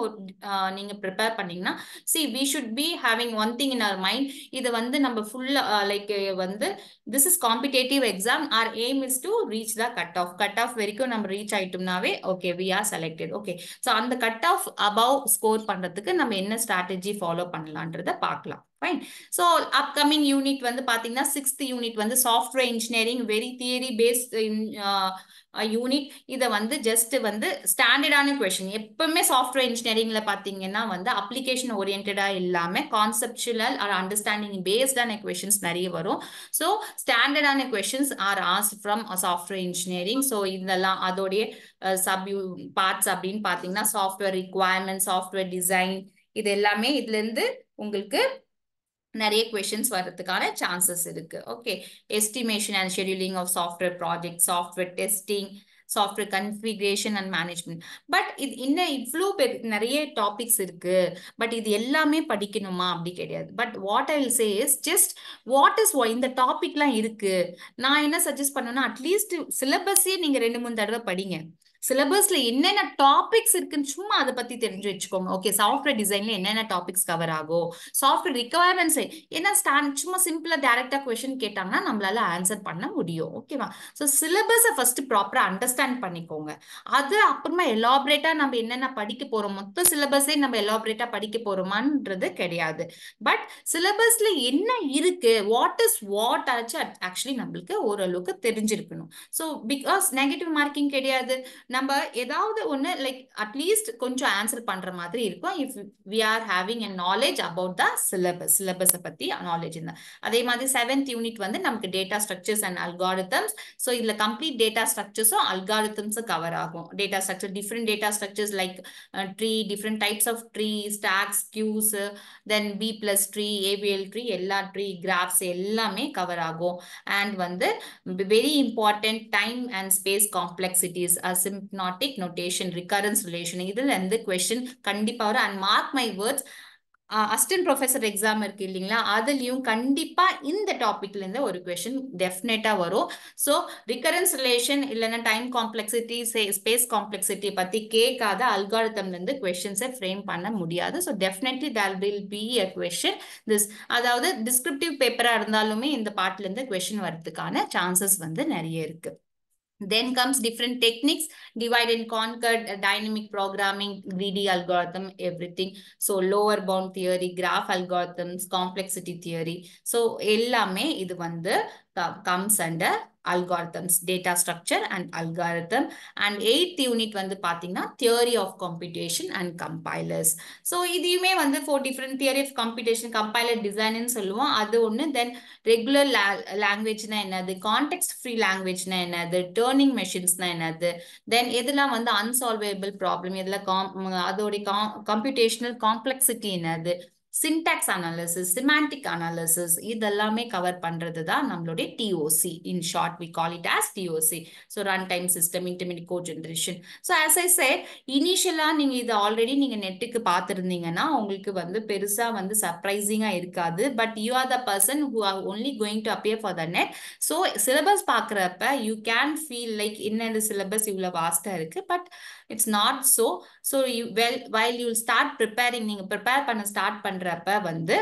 நீங்கள் ப்ரிப்பேர் பண்ணிங்கன்னா see we should be having one thing in our mind இது வந்து நம்ம ஃபுல்லாக லைக் வந்து this is competitive exam our aim is to reach the cut off cut off வரைக்கும் நம்ம ரீச் ஆயிட்டோம்னாவே okay we are selected okay so அந்த cut off above score பண்றதுக்கு நம்ம என்ன ஸ்ட்ராட்டஜி ஃபாலோ பண்ணலான்றதை பார்க்கலாம் ஃபைன் ஸோ அப்கமிங் யூனிட் வந்து பார்த்தீங்கன்னா சிக்ஸ்த் யூனிட் வந்து software engineering very theory based unit இதை வந்து ஜஸ்ட் வந்து ஸ்டாண்டர்டான கொஷின் எப்பவுமே சாஃப்ட்வேர் இன்ஜினியரிங்ல பார்த்தீங்கன்னா வந்து அப்ளிகேஷன் ஓரியன்டாக இல்லாமல் கான்செப்டுவல் ஆர் அண்டர்ஸ்டாண்டிங் பேஸ்டான கொஷின்ஸ் நிறைய வரும் ஸோ ஸ்டாண்டர்டான questions are as from software engineering so இதெல்லாம் அதோடைய சப் uh, பார்ட்ஸ் அப்படின்னு பார்த்தீங்கன்னா சாஃப்ட்வேர் ரிக்குவயர்மெண்ட் சாஃப்ட்வேர் டிசைன் இது எல்லாமே இதுலேருந்து உங்களுக்கு நிறைய கொஷின்ஸ் வர்றதுக்கான சான்சஸ் இருக்கு okay estimation and scheduling of software project software testing software configuration and management but இது இன்னும் இவ்வளோ பேர் நிறைய டாபிக்ஸ் இருக்கு பட் இது எல்லாமே படிக்கணுமா அப்படி கிடையாது but what I will say is just what is இந்த டாபிக்லாம் இருக்கு நான் என்ன சஜஸ்ட் பண்ணணும்னா அட்லீஸ்ட் சிலபஸே நீங்க ரெண்டு மூணு தடவை படிங்க சிலபஸ்ல என்னென்ன டாபிக்ஸ் இருக்குன்னு சும்மா அதை பத்தி தெரிஞ்சு வச்சுக்கோங்க ஓகே சாஃப்ட்வேர் டிசைன்ல என்னென்ன டாபிக்ஸ் கவர் ஆகும் சாஃப்ட்வேர் ரிக்வயர்மெண்ட்ஸ் ஏன்னா ஸ்டாண்ட் சும்மா சிம்பிளா டேரக்டா கொஸ்டின் கேட்டாங்கன்னா நம்மளால ஆன்சர் பண்ண முடியும் ஓகேவா ஸோ சிலபஸை ஃபர்ஸ்ட் ப்ராப்பரா அண்டர்ஸ்டாண்ட் பண்ணிக்கோங்க அது அப்புறமா எலாபரேட்டா நம்ம என்னென்ன படிக்க போறோம் மொத்த சிலபஸே நம்ம எலாபரேட்டா படிக்க போறோமான்றது கிடையாது பட் சிலபஸ்ல என்ன இருக்கு வாட் இஸ் வாட் ஆச்சு ஆக்சுவலி நம்மளுக்கு ஓரளவுக்கு தெரிஞ்சிருக்கணும் ஸோ பிகாஸ் நெகட்டிவ் மார்க்கிங் கிடையாது நம்ம ஏதாவது ஒன்று லைக் அட்லீஸ்ட் கொஞ்சம் ஆன்சர் பண்ணுற மாதிரி இருக்கும் if we are having a knowledge about the syllabus சிலபஸை பற்றி நாலேஜ் இருந்தால் அதே மாதிரி செவன்த் யூனிட் வந்து நமக்கு data structures and algorithms so இதில் கம்ப்ளீட் டேட்டா ஸ்ட்ரக்சர்ஸும் அல்காரிதம்ஸும் கவர் ஆகும் data structure different data structures like tree different types of tree stacks queues then B plus tree AVL tree எல்லா ட்ரீ கிராஃப்ஸ் எல்லாமே cover ஆகும் and வந்து very important time and space complexities சிம் asymptotic notation recurrence relation இதில் இருந்து question கண்டிப்பாக வரும் and mark my words assistant professor exam இருக்கு இல்லைங்களா அதுலேயும் கண்டிப்பாக இந்த இருந்து ஒரு கொஷின் டெஃபினட்டாக வரும் ஸோ ரிகரன்ஸ் ரிலேஷன் இல்லைன்னா டைம் காம்ப்ளெக்சிட்டி ஸ்பேஸ் காம்ப்ளெக்சிட்டி பற்றி கேட்காத இருந்து கொஷின்ஸை ஃப்ரேம் பண்ண முடியாது so definitely there will be a question this அதாவது டிஸ்கிரிப்டிவ் பேப்பராக இருந்தாலுமே இந்த பாட்டிலேருந்து கொஷின் வரதுக்கான சான்சஸ் வந்து நிறைய இருக்குது Then comes different techniques, divide and conquer, uh, dynamic programming, greedy algorithm, everything. So lower bound theory, graph algorithms, complexity theory. So எல்லாமே இது வந்து comes under algorithms, data structure and algorithm. And eighth unit வந்து பார்த்தீங்கன்னா theory of computation and compilers so இதையுமே வந்து four different theory of computation compiler டிசைன்னு சொல்லுவோம் அது ஒன்று தென் ரெகுலர் லாங்குவேஜ்னா என்னது கான்டெக்ட் ஃப்ரீ லாங்குவேஜ்னா என்னது டேர்னிங் மெஷின்ஸ்னா என்னது தென் எதெல்லாம் வந்து அன்சால்வேபிள் ப்ராப்ளம் எதெல்லாம் காம் அதோடைய காம் கம்ப்யூட்டேஷனல் காம்ப்ளெக்சிட்டி என்னது syntax analysis, semantic analysis, இதெல்லாமே கவர் பண்ணுறது தான் நம்மளுடைய TOC in short we call it as TOC so run time system generation. So, generation so said, I say இனிஷியலாக நீங்கள் இது ஆல்ரெடி நீங்கள் நெட்டுக்கு பார்த்துருந்தீங்கன்னா உங்களுக்கு வந்து பெருசாக வந்து surprising இருக்காது but you are the person who are only going to appear for த நெட் ஸோ சிலபஸ் பார்க்குறப்ப யூ கேன் ஃபீல் லைக் இன்னைது சிலபஸ் இவ்வளோ வாஸ்தாருக்கு. இருக்குது but it's not so so you well while you start preparing you prepare panna start pandrappa vandu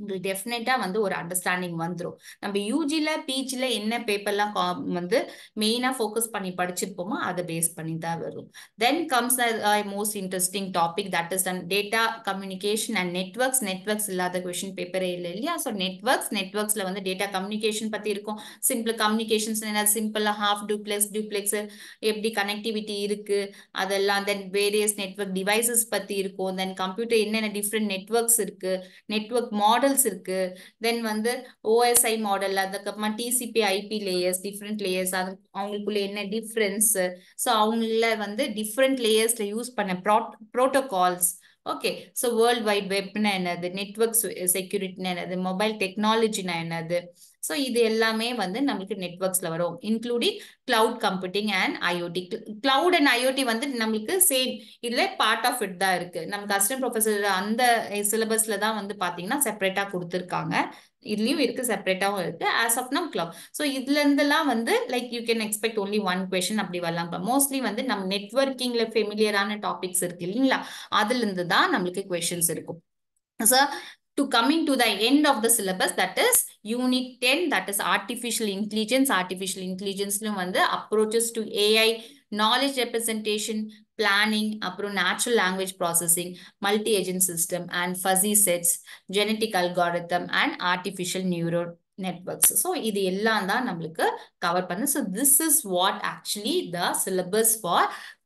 உங்களுக்கு டெஃபினட்டா வந்து ஒரு அண்டர்ஸ்டாண்டிங் வந்துடும் நம்ம யூஜில பிஜில என்ன பேப்பர்லாம் வந்து மெயினா ஃபோக்கஸ் பண்ணி படிச்சிருப்போமோ அதை பேஸ் பண்ணி தான் வரும் then comes most interesting topic that is and data communication and networks networks இல்லாத கொஷின் பேப்பரே இல்லை இல்லையா ஸோ நெட்ஒர்க்ஸ் நெட்ஒர்க்ஸ்ல வந்து டேட்டா கம்யூனிகேஷன் பத்தி இருக்கும் சிம்பிள் கம்யூனிகேஷன்ஸ் என்ன சிம்பிளா ஹாஃப் டூப்ளெக்ஸ் டூப்ளெக்ஸ் எப்படி கனெக்டிவிட்டி இருக்கு அதெல்லாம் தென் வேரியஸ் நெட்ஒர்க் டிவைசஸ் பத்தி இருக்கும் தென் கம்ப்யூட்டர் என்னென்ன டிஃப்ரெண்ட் நெட்ஒர்க்ஸ் இருக்கு நெட்ஒர்க் மாடல் மாடல்ஸ் இருக்கு தென் வந்து ஓஎஸ்ஐ மாடல் அதுக்கப்புறமா TCP IP layers different layers அது அவங்களுக்குள்ள என்ன டிஃப்ரென்ஸ் ஸோ அவங்கள வந்து டிஃப்ரெண்ட் லேயர்ஸ்ல யூஸ் பண்ண pro protocols okay so world wide வெப்னா என்னது நெட்ஒர்க் செக்யூரிட்டினா என்னது மொபைல் டெக்னாலஜினா என்னது ஸோ இது எல்லாமே வந்து நம்மளுக்கு நெட்ஒர்க்ஸ்ல வரும் including cloud computing and IoT cloud and IoT வந்து நம்மளுக்கு சேம் இதுல பார்ட் ஆஃப் இட் தான் இருக்கு நமக்கு அசிஸ்டன்ட் ப்ரொஃபஸர் அந்த சிலபஸ்ல தான் வந்து பாத்தீங்கன்னா செப்பரேட்டா கொடுத்துருக்காங்க இதுலயும் இருக்கு செப்பரேட்டாவும் இருக்கு ஆஸ் ஆஃப் நம் கிளவு ஸோ இதுல வந்து like you can expect only one question அப்படி வரலாம் மோஸ்ட்லி வந்து நம்ம நெட்ஒர்க்கிங்ல ஃபெமிலியரான டாபிக்ஸ் இருக்கு இல்லைங்களா அதுல இருந்து தான் நம்மளுக்கு கொஷின்ஸ் இருக்கும் so to coming to the end of the syllabus that is unit 10 that is artificial intelligence artificial intelligence வந்து approaches to AI knowledge representation planning அப்புறம் natural language processing multi agent system and fuzzy sets genetic algorithm and artificial neural networks so cover so this is what actually the syllabus for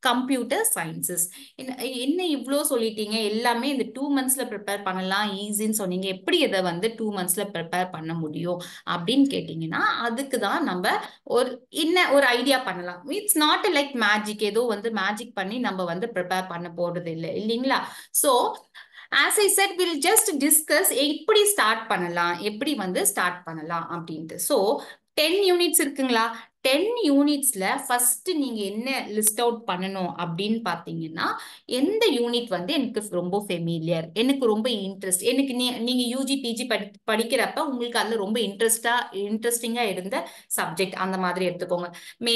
computer sciences என்ன இவ்வளோ சொல்லிட்டீங்க எல்லாமே இந்த two மந்த்ஸில் prepare பண்ணலாம் ஈஸின்னு சொன்னீங்க எப்படி இதை வந்து டூ மந்த்ஸில் ப்ரிப்பேர் பண்ண முடியும் அப்படின்னு கேட்டிங்கன்னா அதுக்கு தான் நம்ம ஒரு என்ன ஒரு ஐடியா பண்ணலாம் இட்ஸ் நாட் லைக் மேஜிக் ஏதோ வந்து மேஜிக் பண்ணி நம்ம வந்து ப்ரிப்பேர் பண்ண போகிறது இல்லை இல்லைங்களா so as I said will just discuss எப்படி ஸ்டார்ட் பண்ணலாம் எப்படி வந்து ஸ்டார்ட் பண்ணலாம் அப்படின்ட்டு ஸோ டென் யூனிட்ஸ் இருக்குங்களா டென் யூனிட்ஸ்ல ஃபர்ஸ்ட் நீங்க என்ன லிஸ்ட் அவுட் பண்ணணும் அப்படின்னு பாத்தீங்கன்னா எந்த யூனிட் வந்து எனக்கு ரொம்ப ஃபெமிலியர் எனக்கு ரொம்ப இன்ட்ரெஸ்ட் எனக்கு நீங்க யூஜி பிஜி படி படிக்கிறப்ப உங்களுக்கு அதுல ரொம்ப இன்ட்ரெஸ்டா இன்ட்ரெஸ்டிங்கா இருந்த சப்ஜெக்ட் அந்த மாதிரி எடுத்துக்கோங்க may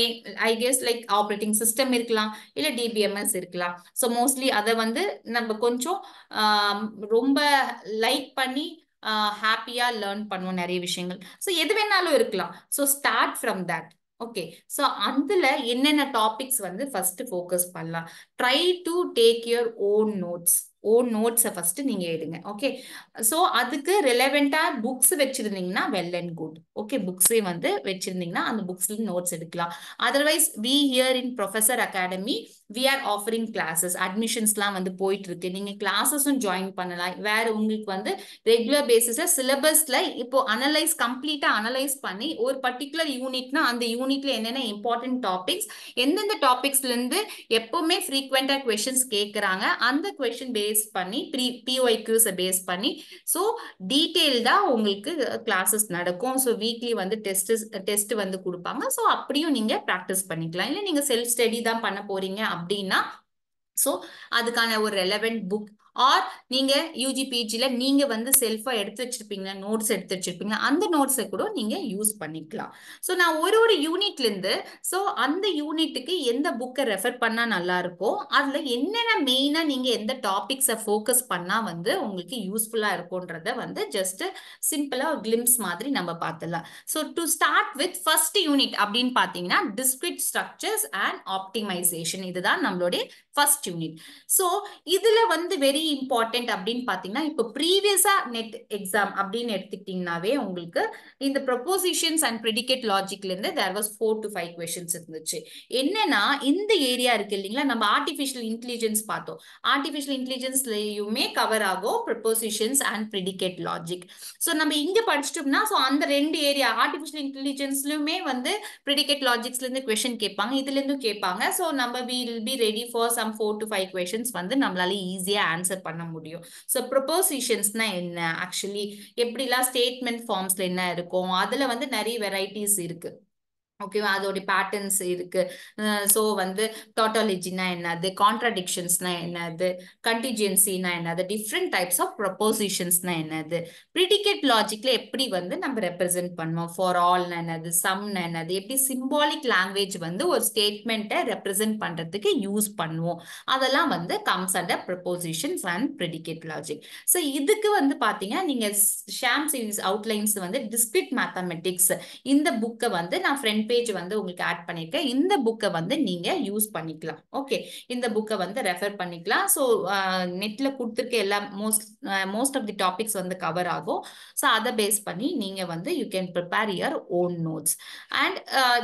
I guess like operating system இருக்கலாம் இல்ல டிபிஎம்எஸ் இருக்கலாம் ஸோ மோஸ்ட்லி அதை வந்து நம்ம கொஞ்சம் ரொம்ப லைக் பண்ணி ஹாப்பியாக லேர்ன் பண்ணுவோம் நிறைய விஷயங்கள் ஸோ எது வேணாலும் இருக்கலாம் so start from that okay so அதில் என்னென்ன டாபிக்ஸ் வந்து ஃபஸ்ட்டு ஃபோக்கஸ் பண்ணலாம் try to take your own notes own நோட்ஸை ஃபஸ்ட்டு நீங்கள் எழுதுங்க ஓகே ஸோ அதுக்கு ரிலவெண்ட்டாக புக்ஸ் வச்சுருந்தீங்கன்னா வெல் அண்ட் குட் ஓகே புக்ஸே வந்து வச்சுருந்தீங்கன்னா அந்த புக்ஸ்லேயும் நோட்ஸ் எடுக்கலாம் otherwise we here in professor academy we are offering classes அட்மிஷன்ஸ்லாம் வந்து போயிட்டு இருக்கு நீங்க கிளாஸஸும் ஜாயின் பண்ணலாம் வேறு உங்களுக்கு வந்து ரெகுலர் பேசிஸ்ல சிலபஸில் இப்போ அனலைஸ் கம்ப்ளீட்டாக அனலைஸ் பண்ணி ஒரு பர்டிகுலர் யூனிட்னா அந்த யூனிட்ல என்னென்ன இம்பார்ட்டன்ட் டாபிக்ஸ் எந்தெந்த டாபிக்ஸ்ல எப்போவுமே எப்பவுமே கொஷின்ஸ் கேட்குறாங்க அந்த கொஷின் பேஸ் பண்ணி ப்ரீ பிஒய் பேஸ் பண்ணி ஸோ டீட்டெயில்டா உங்களுக்கு கிளாஸஸ் நடக்கும் ஸோ வீக்லி வந்து டெஸ்ட்டு டெஸ்ட் வந்து கொடுப்பாங்க ஸோ அப்படியும் நீங்கள் ப்ராக்டிஸ் பண்ணிக்கலாம் இல்லை நீங்கள் செல்ஃப் ஸ்டடி தான் பண்ண போறீங்க அப்படின்னா ஸோ அதுக்கான ஒரு ரெலவெண்ட் புக் ஆர் நீங்க யூஜி பிஜில நீங்க வந்து செல்ஃபா எடுத்து வச்சிருப்பீங்க நோட்ஸ் எடுத்து வச்சிருப்பீங்க அந்த நோட்ஸை கூட நீங்க யூஸ் பண்ணிக்கலாம் ஸோ நான் ஒரு ஒரு யூனிட்ல இருந்து ஸோ அந்த யூனிட்டுக்கு எந்த புக்கை ரெஃபர் பண்ணா நல்லா இருக்கோ அதுல என்னென்ன மெயினா நீங்க எந்த டாபிக்ஸை ஃபோக்கஸ் பண்ணா வந்து உங்களுக்கு யூஸ்ஃபுல்லா இருக்கும்ன்றத வந்து ஜஸ்ட் சிம்பிளா ஒரு கிளிம்ஸ் மாதிரி நம்ம பார்த்துடலாம் so to start with first unit அப்படின்னு பாத்தீங்கன்னா டிஸ்கிரிட் ஸ்ட்ரக்சர்ஸ் அண்ட் ஆப்டிமைசேஷன் இதுதான் நம்மளுடைய ஃபர்ஸ்ட் யூனிட் ஸோ இதுல வந்து வெரி வெரி இம்பார்ட்டன்ட் அப்படின்னு பார்த்தீங்கன்னா இப்போ ப்ரீவியஸா நெட் எக்ஸாம் அப்படின்னு எடுத்துக்கிட்டிங்கனாவே உங்களுக்கு இந்த ப்ரொப்போசிஷன்ஸ் அண்ட் ப்ரெடிகேட் லாஜிக்லேருந்து there was four to five questions இருந்துச்சு என்னன்னா இந்த ஏரியா இருக்கு இல்லைங்களா நம்ம ஆர்டிஃபிஷியல் இன்டெலிஜென்ஸ் பார்த்தோம் ஆர்டிஃபிஷியல் இன்டெலிஜென்ஸ்லையுமே கவர் ஆகும் propositions and predicate logic so நம்ம இங்கே படிச்சிட்டோம்னா ஸோ அந்த ரெண்டு ஏரியா ஆர்டிஃபிஷியல் இன்டெலிஜென்ஸ்லையுமே வந்து ப்ரெடிகேட் லாஜிக்ஸ்லேருந்து கொஷின் கேட்பாங்க இதுலேருந்தும் கேட்பாங்க ஸோ நம்ம will be ready for some four to five questions வந்து நம்மளால ஈஸியாக ஆன்சர் ஆன்சர் பண்ண முடியும் ஸோ ப்ரொபோசிஷன்ஸ்னா என்ன ஆக்சுவலி எப்படிலாம் ஸ்டேட்மெண்ட் ஃபார்ம்ஸ்ல என்ன இருக்கும் அதுல வந்து நிறைய வெரைட்டிஸ் இருக்கு ஓகேவா அதோடைய பேட்டர்ன்ஸ் இருக்கு ஸோ வந்து டோட்டாலஜினா என்னது கான்ட்ரடிக்ஷன்ஸ்னா என்னது கண்டிஜென்சினா என்னது டிஃப்ரெண்ட் டைப்ஸ் ஆஃப் ப்ரப்போசிஷன்ஸ்னா என்னது ப்ரிடிகேட் லாஜிக்ல எப்படி வந்து நம்ம ரெப்ரசென்ட் பண்ணுவோம் ஃபார் ஆல் என்னது சம்னா என்னது எப்படி சிம்பாலிக் லாங்குவேஜ் வந்து ஒரு ஸ்டேட்மெண்ட்டை ரெப்ரசென்ட் பண்ணுறதுக்கு யூஸ் பண்ணுவோம் அதெல்லாம் வந்து comes and propositions and predicate logic so இதுக்கு வந்து பார்த்தீங்கன்னா நீங்கள் ஷாம் சீரீஸ் அவுட்லைன்ஸ் வந்து டிஸ்கிரிட் மேத்தமெட்டிக்ஸ் இந்த புக்கை வந்து நான் ஃப்ரெண்ட் பேஜ் வந்து உங்களுக்கு ஆட் பண்ணியிருக்கேன் இந்த புக்கை வந்து நீங்கள் யூஸ் பண்ணிக்கலாம் ஓகே இந்த புக்கை வந்து ரெஃபர் பண்ணிக்கலாம் ஸோ நெட்டில் கொடுத்துருக்க எல்லா most most of the topics வந்து கவர் ஆகும் ஸோ அதை பேஸ் பண்ணி நீங்கள் வந்து you can prepare your own notes and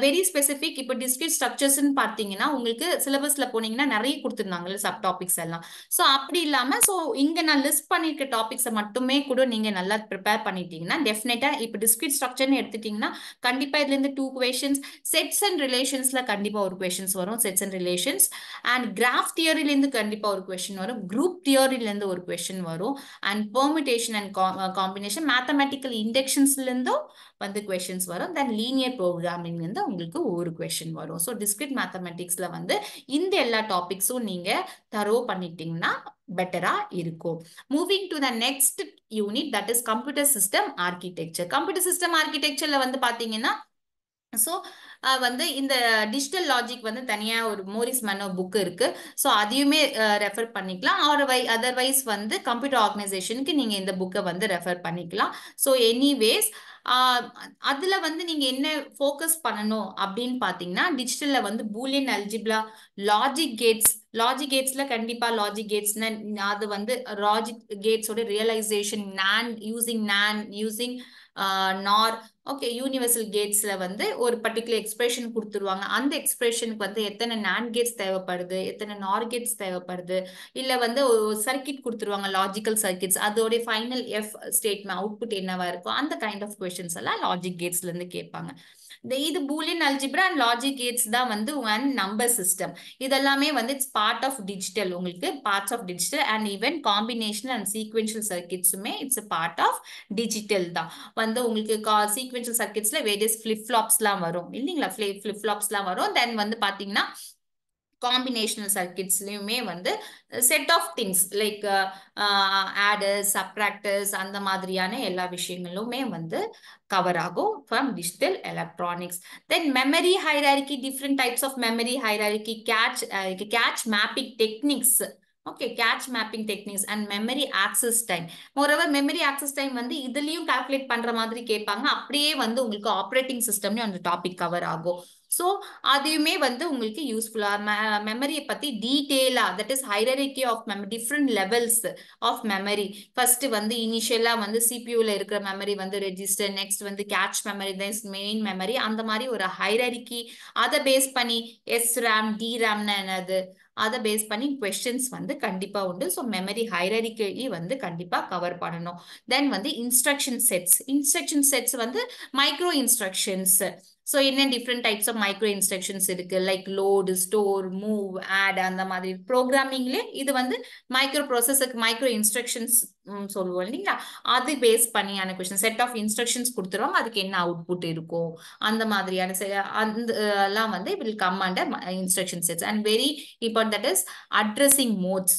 very specific இப்போ டிஸ்கிரிட் ஸ்ட்ரக்சர்ஸ்ன்னு பார்த்தீங்கன்னா உங்களுக்கு சிலபஸில் போனீங்கன்னா நிறைய கொடுத்துருந்தாங்கல்ல சப் டாபிக்ஸ் எல்லாம் ஸோ அப்படி இல்லாமல் ஸோ இங்கே நான் லிஸ்ட் பண்ணியிருக்க டாபிக்ஸை மட்டுமே கூட நீங்கள் நல்லா ப்ரிப்பேர் பண்ணிட்டீங்கன்னா டெஃபினட்டாக இப்போ டிஸ்கிரிட் ஸ்ட்ரக்சர்னு எடுத்துட்டிங்கன்னா கண்டிப்பாக இதுலேருந்து two question questions sets and ரிலேஷன்ஸ்ல கண்டிப்பாக ஒரு கொஷின்ஸ் வரும் sets and relations and graph தியரிலேருந்து கண்டிப்பாக ஒரு கொஷின் வரும் குரூப் தியரிலேருந்து ஒரு கொஷின் வரும் and permutation and combination mathematical இண்டெக்ஷன்ஸ்லேருந்தும் வந்து கொஷின்ஸ் வரும் தென் லீனியர் ப்ரோக்ராமிங்லேருந்து உங்களுக்கு ஒரு கொஷின் வரும் ஸோ டிஸ்கிரிட் மேத்தமெட்டிக்ஸில் வந்து இந்த எல்லா டாபிக்ஸும் நீங்கள் தரோ பண்ணிட்டீங்கன்னா பெட்டரா இருக்கும் moving to the next unit that is computer system architecture computer system ஆர்கிடெக்சர்ல வந்து பாத்தீங்கன்னா ஸோ வந்து இந்த டிஜிட்டல் லாஜிக் வந்து தனியாக ஒரு மோரிஸ் மன்னோ புக் இருக்குது ஸோ அதையுமே ரெஃபர் பண்ணிக்கலாம் ஆர் வை அதர்வைஸ் வந்து கம்ப்யூட்டர் ஆர்கனைசேஷனுக்கு நீங்கள் இந்த புக்கை வந்து ரெஃபர் பண்ணிக்கலாம் ஸோ எனிவேஸ் அதில் வந்து நீங்கள் என்ன ஃபோக்கஸ் பண்ணணும் அப்படின்னு பார்த்தீங்கன்னா டிஜிட்டலில் வந்து Boolean algebra logic gates logic கேட்ஸ்ல கண்டிப்பா லாஜிக் கேட்ஸ்னா அது வந்து லாஜிக் கேட்ஸோட realization NAND using NAND using NOR okay universal கேட்ஸ்ல வந்து ஒரு பர்டிகுலர் எக்ஸ்பிரஷன் கொடுத்துருவாங்க அந்த எக்ஸ்பிரஷனுக்கு வந்து எத்தனை நான் கேட்ஸ் தேவைப்படுது எத்தனை நார் கேட்ஸ் தேவைப்படுது இல்லை வந்து ஒரு சர்க்கிட் கொடுத்துருவாங்க லாஜிக்கல் சர்க்கிட்ஸ் அதோடைய ஃபைனல் எஃப் ஸ்டேட்மெண்ட் அவுட்புட் என்னவா இருக்கும் அந்த கைண்ட் ஆஃப் கொஷின்ஸ் எல்லாம் லாஜிக் கேட்ஸ்ல இருந்து கேட்பாங்க இந்த இது Boolean algebra and logic gates தான் வந்து ஒன் நம்பர் சிஸ்டம் இதெல்லாமே வந்து இட்ஸ் பார்ட் ஆஃப் டிஜிட்டல் உங்களுக்கு parts of digital and even combination and sequential சர்க்கிட்ஸுமே இட்ஸ் பார்ட் ஆஃப் டிஜிட்டல் தான் வந்து உங்களுக்கு கா சீக்வென்ஷியல் சர்க்கிட்ஸ்ல வேரியஸ் ஃபிளிப் ஃப்ளாப்ஸ்லாம் வரும் இல்லைங்களா ஃபிளிப் ஃப்ளாப்ஸ்லாம் வரும் தென் வந்து பார்த்தீங்கன்னா காம்பினேஷனல் சர்க்கிட்ஸ்லையுமே வந்து செட் ஆஃப் திங்ஸ் லைக் ஆடு அப்ராக்டர்ஸ் அந்த மாதிரியான எல்லா விஷயங்களுமே வந்து கவர் ஆகும் from digital electronics then memory hierarchy different types of memory hierarchy cache cache mapping techniques okay cache mapping techniques and memory access time Moreover, memory access time வந்து இதுலயும் calculate பண்ற மாதிரி கேட்பாங்க அப்படியே வந்து உங்களுக்கு ஆப்ரேட்டிங் சிஸ்டம்னு அந்த டாபிக் கவர் ஆகும் ஸோ அதையுமே வந்து உங்களுக்கு யூஸ்ஃபுல்லாக மெமரியை பற்றி டீட்டெயிலாக that is hierarchy of memory different levels of memory first வந்து இனிஷியலாக வந்து சிபியூவில் இருக்கிற மெமரி வந்து ரெஜிஸ்டர் நெக்ஸ்ட் வந்து cache memory then main memory அந்த மாதிரி ஒரு ஹைரரிக்கி அதை பேஸ் பண்ணி எஸ் ரேம் டி ரேம்னா என்னது அதை பேஸ் பண்ணி கொஸ்டின்ஸ் வந்து கண்டிப்பாக உண்டு ஸோ மெமரி ஹைரரிக்கி வந்து கண்டிப்பாக கவர் பண்ணணும் தென் வந்து இன்ஸ்ட்ரக்ஷன் செட்ஸ் இன்ஸ்ட்ரக்ஷன் செட்ஸ் வந்து மைக்ரோ இன்ஸ்ட்ரக்ஷன்ஸ் ஸோ என்ன different types of micro instructions இருக்கு like load store move add அந்த மாதிரி ப்ரோக்ராமிங்லேயே இது வந்து மைக்ரோ ப்ராசஸுக்கு மைக்ரோ இன்ஸ்ட்ரக்ஷன்ஸ் சொல்லுவோம் இல்லைங்களா அது பேஸ் பண்ணியான கொஷின் செட் ஆஃப் இன்ஸ்ட்ரக்ஷன்ஸ் கொடுத்துருவாங்க அதுக்கு என்ன அவுட்புட் இருக்கும் அந்த மாதிரியான அந்த எல்லாம் வந்து will come and instruction sets and very import that is addressing modes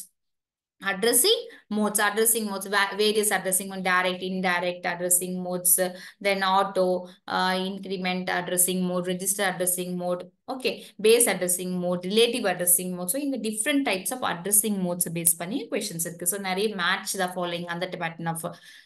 addressing modes, addressing modes, various addressing on direct, indirect addressing modes, then auto, uh, increment addressing mode, register addressing mode, okay base addressing mode relative addressing mode so இந்த different types of addressing modes base பண்ணி questions இருக்கு so நிறைய match the following அந்த pattern of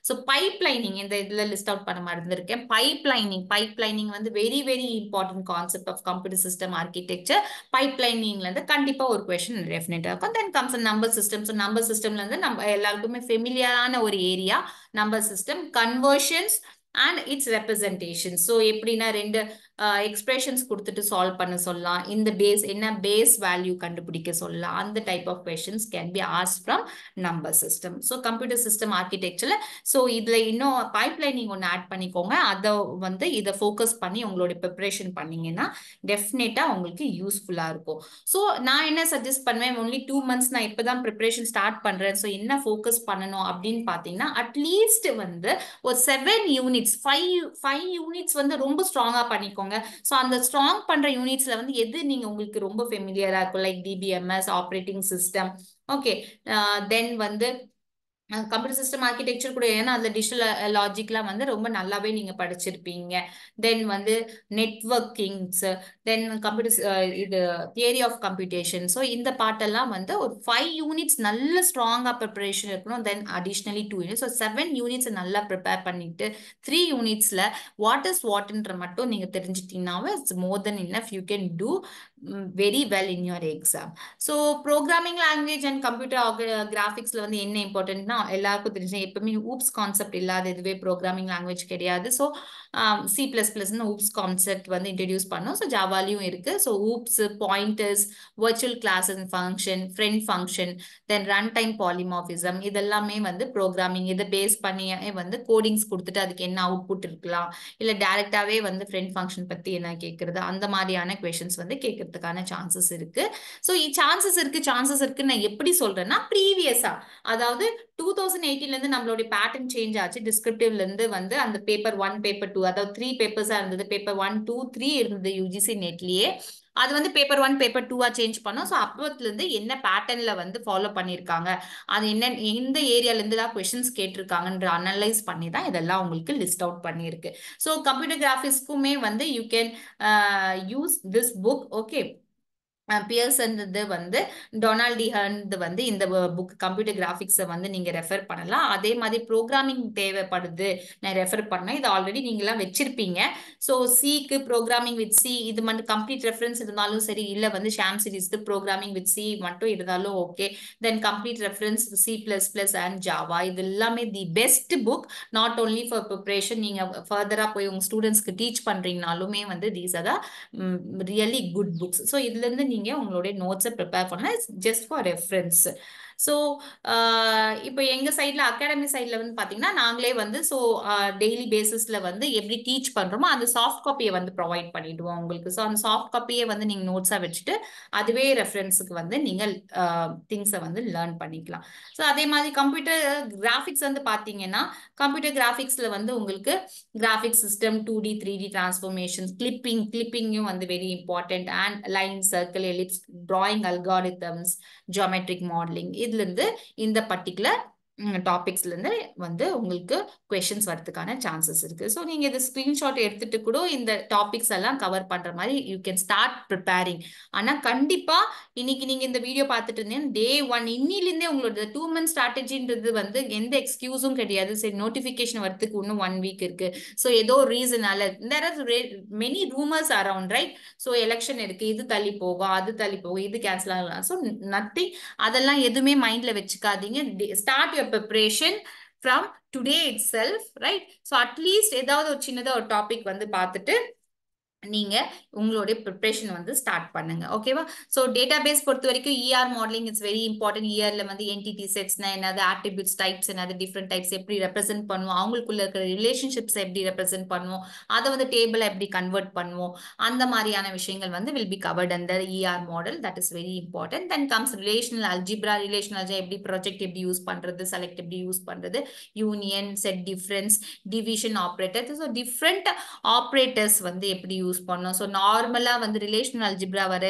so pipelining இந்த இதில் list out பண்ண மறந்துருக்கேன் pipelining pipelining வந்து very very important concept of computer system architecture பைப் லைனிங்லேருந்து கண்டிப்பாக ஒரு கொஷின் டெஃபினெட் இருக்கும் then comes number system so number சிஸ்டம்லேருந்து நம்ம எல்லாருக்குமே ஃபெமிலியரான ஒரு area number system conversions and its representation so எப்படின்னா ரெண்டு எக்ஸ்பிரஷன்ஸ் கொடுத்துட்டு சால்வ் பண்ண சொல்லலாம் இந்த பேஸ் என்ன பேஸ் வேல்யூ கண்டுபிடிக்க சொல்லலாம் அந்த type of questions can be as from number system so computer system ஆர்கிடெக்சர்ல ஸோ இதில் இன்னும் பைப் லைனிங் ஒன்று ஆட் பண்ணிக்கோங்க அதை வந்து இதை ஃபோக்கஸ் பண்ணி உங்களோட ப்ரிப்ரேஷன் பண்ணீங்கன்னா டெஃபினட்டாக உங்களுக்கு யூஸ்ஃபுல்லாக இருக்கும் ஸோ நான் என்ன சஜஸ்ட் பண்ணுவேன் ஒன்லி டூ மந்த்ஸ் நான் இப்போ தான் ப்ரிப்ரேஷன் ஸ்டார்ட் பண்ணுறேன் ஸோ என்ன ஃபோக்கஸ் பண்ணணும் அப்படின்னு பார்த்தீங்கன்னா அட்லீஸ்ட் வந்து ஒரு seven units five five units வந்து ரொம்ப ஸ்ட்ராங்காக பண்ணிக்கோங்க வச்சுக்கோங்க ஸோ அந்த ஸ்ட்ராங் பண்ற யூனிட்ஸ்ல வந்து எது நீங்க உங்களுக்கு ரொம்ப ஃபெமிலியரா இருக்கும் like DBMS operating system okay then வந்து கம்ப்யூட்டர் சிஸ்டம் ஆர்கிடெக்சர் கூட ஏன்னா அந்த டிஜிட்டல் லாஜிக்லாம் வந்து ரொம்ப நல்லாவே நீங்கள் படிச்சிருப்பீங்க தென் வந்து நெட்ஒர்க்கிங்ஸ் தென் கம்ப்யூட்டர் இது தியரி ஆஃப் கம்ப்யூட்டேஷன் ஸோ இந்த பாட்டெல்லாம் வந்து ஒரு ஃபைவ் யூனிட்ஸ் நல்ல ஸ்ட்ராங்காக ப்ரிப்பரேஷன் இருக்கணும் then additionally two units so seven units நல்லா ப்ரிப்பேர் பண்ணிட்டு த்ரீ யூனிட்ஸில் வாட் இஸ் வாட்ன்ற மட்டும் நீங்கள் தெரிஞ்சிட்டீங்கன்னாவே it's more than in you can do very well in your exam. So programming language and computer கிராஃபிக்ஸில் வந்து என்ன இம்பார்ட்டன்ட்னா எல்லாருக்கும் தெரிஞ்சு எப்பவுமே ஊப்ஸ் கான்செப்ட் இல்லாத இதுவே ப்ரோக்ராமிங் லாங்குவேஜ் கிடையாது ஸோ சி ப்ளஸ் பிளஸ்னு ஊப்ஸ் கான்செப்ட் வந்து இன்ட்ரடியூஸ் பண்ணோம் ஸோ ஜாவாலையும் இருக்குது so OOPS pointers virtual class function friend function then run time polymorphism இதெல்லாமே வந்து ப்ரோக்ராமிங் இதை பேஸ் பண்ணியே வந்து கோடிங்ஸ் கொடுத்துட்டு அதுக்கு என்ன அவுட்புட் இருக்கலாம் இல்லை டேரெக்டாகவே வந்து ஃப்ரெண்ட் ஃபங்க்ஷன் பற்றி என்ன கேட்குறது அந்த மாதிரியான கொஷின்ஸ் வந்து கேட்குறது பண்றதுக்கான சான்சஸ் இருக்கு ஸோ சான்சஸ் இருக்கு சான்சஸ் இருக்குன்னு நான் எப்படி சொல்றேன்னா ப்ரீவியஸா அதாவது டூ தௌசண்ட் இருந்து நம்மளுடைய பேட்டர்ன் சேஞ்ச் ஆச்சு இருந்து வந்து அந்த பேப்பர் ஒன் பேப்பர் டூ அதாவது த்ரீ பேப்பர்ஸா இருந்தது பேப்பர் ஒன் டூ த்ரீ இருந்தது யூஜிசி நெட்லயே அது வந்து பேப்பர் ஒன் பேப்பர் டூவா சேஞ்ச் பண்ணோம் ஸோ அப்போத்துலேருந்து என்ன பேட்டர்ல வந்து ஃபாலோ பண்ணியிருக்காங்க அது என்ன எந்த ஏரியாலேருந்து தான் கொஷின்ஸ் கேட்டிருக்காங்கன்ற அனலைஸ் பண்ணி தான் இதெல்லாம் உங்களுக்கு லிஸ்ட் அவுட் பண்ணியிருக்கு ஸோ கம்ப்யூட்டர் கிராஃபிக்ஸ்க்குமே வந்து you can use this book okay பியர்சன்றது வந்து டொனால்டி ஹர்ன்து வந்து இந்த புக் கம்ப்யூட்டர் கிராஃபிக்ஸை வந்து நீங்கள் ரெஃபர் பண்ணலாம் அதே மாதிரி ப்ரோக்ராமிங் தேவைப்படுது நான் ரெஃபர் பண்ணேன் இது ஆல்ரெடி நீங்களாம் வச்சிருப்பீங்க ஸோ சிக்கு ப்ரோக்ராமிங் வித் சி இது மட்டும் கம்ப்ளீட் ரெஃபரன்ஸ் இருந்தாலும் சரி இல்லை வந்து ஷாம் சீரீஸ்க்கு ப்ரோக்ராமிங் வித் சி மட்டும் இருந்தாலும் okay then complete reference C plus plus and Java இது எல்லாமே the best book not only for preparation நீங்கள் ஃபர்தராக போய் உங்கள் ஸ்டூடெண்ட்ஸ்க்கு டீச் பண்ணுறீங்கனாலுமே வந்து தீஸ் அதான் ரியலி குட் புக்ஸ் ஸோ இதுலேருந்து நீங்க உங்களுடைய நோட்ஸை ப்ரிப்பேர் பண்ணலாம் it's just for reference so இப்போ எங்கள் சைடில் அகாடமி சைடில் வந்து பார்த்தீங்கன்னா நாங்களே வந்து ஸோ டெய்லி பேசிஸில் வந்து எப்படி டீச் பண்ணுறோமோ அந்த சாஃப்ட் காப்பியை வந்து ப்ரொவைட் பண்ணிவிடுவோம் உங்களுக்கு ஸோ அந்த சாஃப்ட் காப்பியை வந்து நீங்கள் நோட்ஸாக வச்சுட்டு அதுவே ரெஃபரன்ஸுக்கு வந்து நீங்கள் திங்ஸை வந்து லேர்ன் பண்ணிக்கலாம் ஸோ அதே மாதிரி கம்ப்யூட்டர் கிராஃபிக்ஸ் வந்து பார்த்தீங்கன்னா கம்ப்யூட்டர் கிராஃபிக்ஸில் வந்து உங்களுக்கு graphics system two D three D transformations clipping கிளிப்பிங்கும் வந்து very important and line circle ellipse drawing algorithms geometric modelling இதுல இருந்து இந்த பர்டிகுலர் டாபிக்ஸ்லேருந்து வந்து உங்களுக்கு கொஷின்ஸ் வரதுக்கான சான்சஸ் இருக்குது ஸோ நீங்கள் இது ஸ்க்ரீன்ஷாட் எடுத்துகிட்டு கூட இந்த டாபிக்ஸ் எல்லாம் கவர் பண்ணுற மாதிரி யூ கேன் ஸ்டார்ட் ப்ரிப்பேரிங் ஆனால் கண்டிப்பாக இன்னைக்கு நீங்கள் இந்த வீடியோ பார்த்துட்டு இருந்தீங்கன்னா டே ஒன் இன்னிலேருந்தே உங்களோட டூ மந்த் ஸ்ட்ராட்டஜின்றது வந்து எந்த எக்ஸ்கியூஸும் கிடையாது சரி நோட்டிஃபிகேஷன் வரத்துக்கு இன்னும் ஒன் வீக் இருக்குது ஸோ ஏதோ ரீசனால there are many rumours around right so election இருக்குது இது தள்ளி போகும் அது தள்ளி போகும் இது கேன்சல் ஆகலாம் ஸோ நத்திங் அதெல்லாம் எதுவுமே மைண்டில் வச்சுக்காதீங்க start your preparation from today itself right so at least ஏதாவது ஒரு சின்னதாக ஒரு டாபிக் வந்து பார்த்துட்டு நீங்க உங்களுடைய ப்ரிப்ரேஷன் வந்து ஸ்டார்ட் பண்ணுங்க ஓகேவா ஸோ டேட்டா பேஸ் பொறுத்த வரைக்கும் ER modelling it's very important இயர்ல வந்து என்டிடி செட்ஸ்னா என்னது ஆட்ரிபியூட்ஸ் டைப்ஸ் என்னது டிஃப்ரெண்ட் டைப்ஸ் எப்படி ரெப்ரசென்ட் பண்ணுவோம் அவங்களுக்குள்ள இருக்கிற ரிலேஷன்ஷிப்ஸ் எப்படி ரெப்ரசென்ட் பண்ணுவோம் அதை வந்து டேபிளை எப்படி கன்வெர்ட் பண்ணுவோம் அந்த மாதிரியான விஷயங்கள் வந்து வில் பி கவர்ட் அந்த ER model that is very important then comes relational algebra relational அல்ஜா எப்படி ப்ராஜெக்ட் எப்படி யூஸ் பண்றது செலக்ட் எப்படி யூஸ் பண்றது union set difference division operator so different operators வந்து எப்படி யூஸ் யூஸ் பண்ணோம் ஸோ நார்மலாக வந்து ரிலேஷனல் அல்ஜிப்ரா வர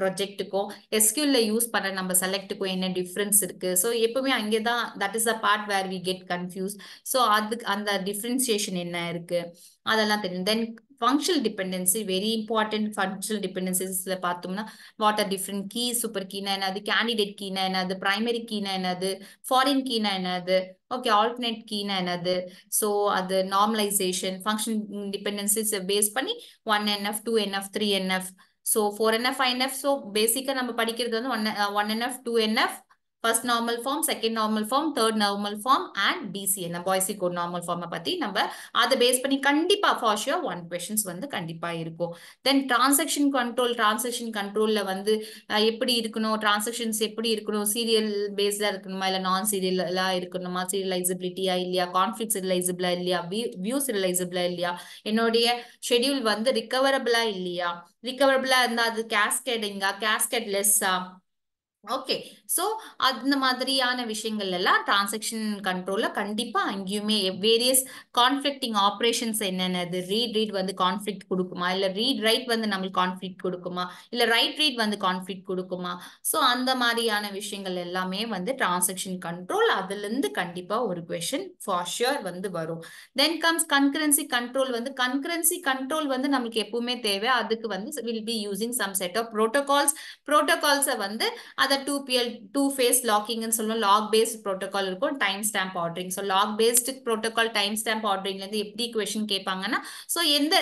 ப்ரொஜெக்ட்டுக்கும் எஸ்கியூல யூஸ் பண்ண நம்ம செலக்ட்டுக்கும் என்ன டிஃப்ரென்ஸ் இருக்கு ஸோ எப்பவுமே அங்கே தான் that is a part where we get confuse so அதுக்கு அந்த டிஃப்ரென்சியேஷன் என்ன இருக்கு அதெல்லாம் தெரியும் then functional dependency very important functional dependencies la paathumna what are different keys super key na enadhu candidate key na the primary key na the foreign key na enadhu okay alternate key na enadhu so the normalization function dependencies based panni 1nf 2nf 3nf so 4nf 5nf so basically namma padikiradhu 1 1nf 2nf first normal form second normal form third normal form and BCA நம்ம Boyce Codd normal ஃபார்மை பற்றி நம்ம அதை base பண்ணி கண்டிப்பாக ஃபாஷியாக one questions வந்து கண்டிப்பாக இருக்கும் தென் டிரான்சாக்ஷன் கண்ட்ரோல் டிரான்சாக்ஷன் கண்ட்ரோலில் வந்து எப்படி இருக்கணும் டிரான்சாக்ஷன்ஸ் எப்படி இருக்கணும் சீரியல் பேஸ்டாக இருக்கணுமா இல்லை நான் சீரியலாக இருக்கணுமா சீரியலைசபிலிட்டியா இல்லையா கான்ஃப்ளிக் சீரியலைசபிளா இல்லையா வியூ சீரியலைசபிளா இல்லையா என்னுடைய ஷெடியூல் வந்து ரிகவரபிளா இல்லையா ரிகவரபிளா இருந்தால் அது கேஸ்கேடிங்கா லெஸ்ஸா ஓகே ஸோ அந்த மாதிரியான விஷயங்கள் எல்லாம் டிரான்சாக்ஷன் கண்ட்ரோலில் கண்டிப்பாக அங்கேயுமே வேரியஸ் கான்ஃப்ளிக்டிங் ஆப்ரேஷன்ஸ் என்னென்னது ரீட் ரீட் வந்து கான்ஃப்ளிக்ட் கொடுக்குமா இல்லை ரீட் ரைட் வந்து நம்மளுக்கு கான்ஃப்ளிக்ட் கொடுக்குமா இல்லை ரைட் ரீட் வந்து கான்ஃப்ளிக்ட் கொடுக்குமா ஸோ அந்த மாதிரியான விஷயங்கள் எல்லாமே வந்து டிரான்சாக்ஷன் கண்ட்ரோல் அதுலேருந்து கண்டிப்பாக ஒரு கொஷன் ஃபார் ஷியர் வந்து வரும் தென் கம்ஸ் கன்கரன்சி கண்ட்ரோல் வந்து கன்கரன்சி கண்ட்ரோல் வந்து நம்மளுக்கு எப்பவுமே தேவை அதுக்கு வந்து will be using some set of protocols ப்ரோட்டோகால்ஸை வந்து either two PL two phase லாக்கிங்னு சொல்லணும் லாக் பேஸ்ட் ப்ரோட்டோக்கால் இருக்கும் time stamp ordering so lock based protocol time stamp ஆர்டரிங்லேருந்து எப்படி கொஷின் கேட்பாங்கன்னா ஸோ எந்த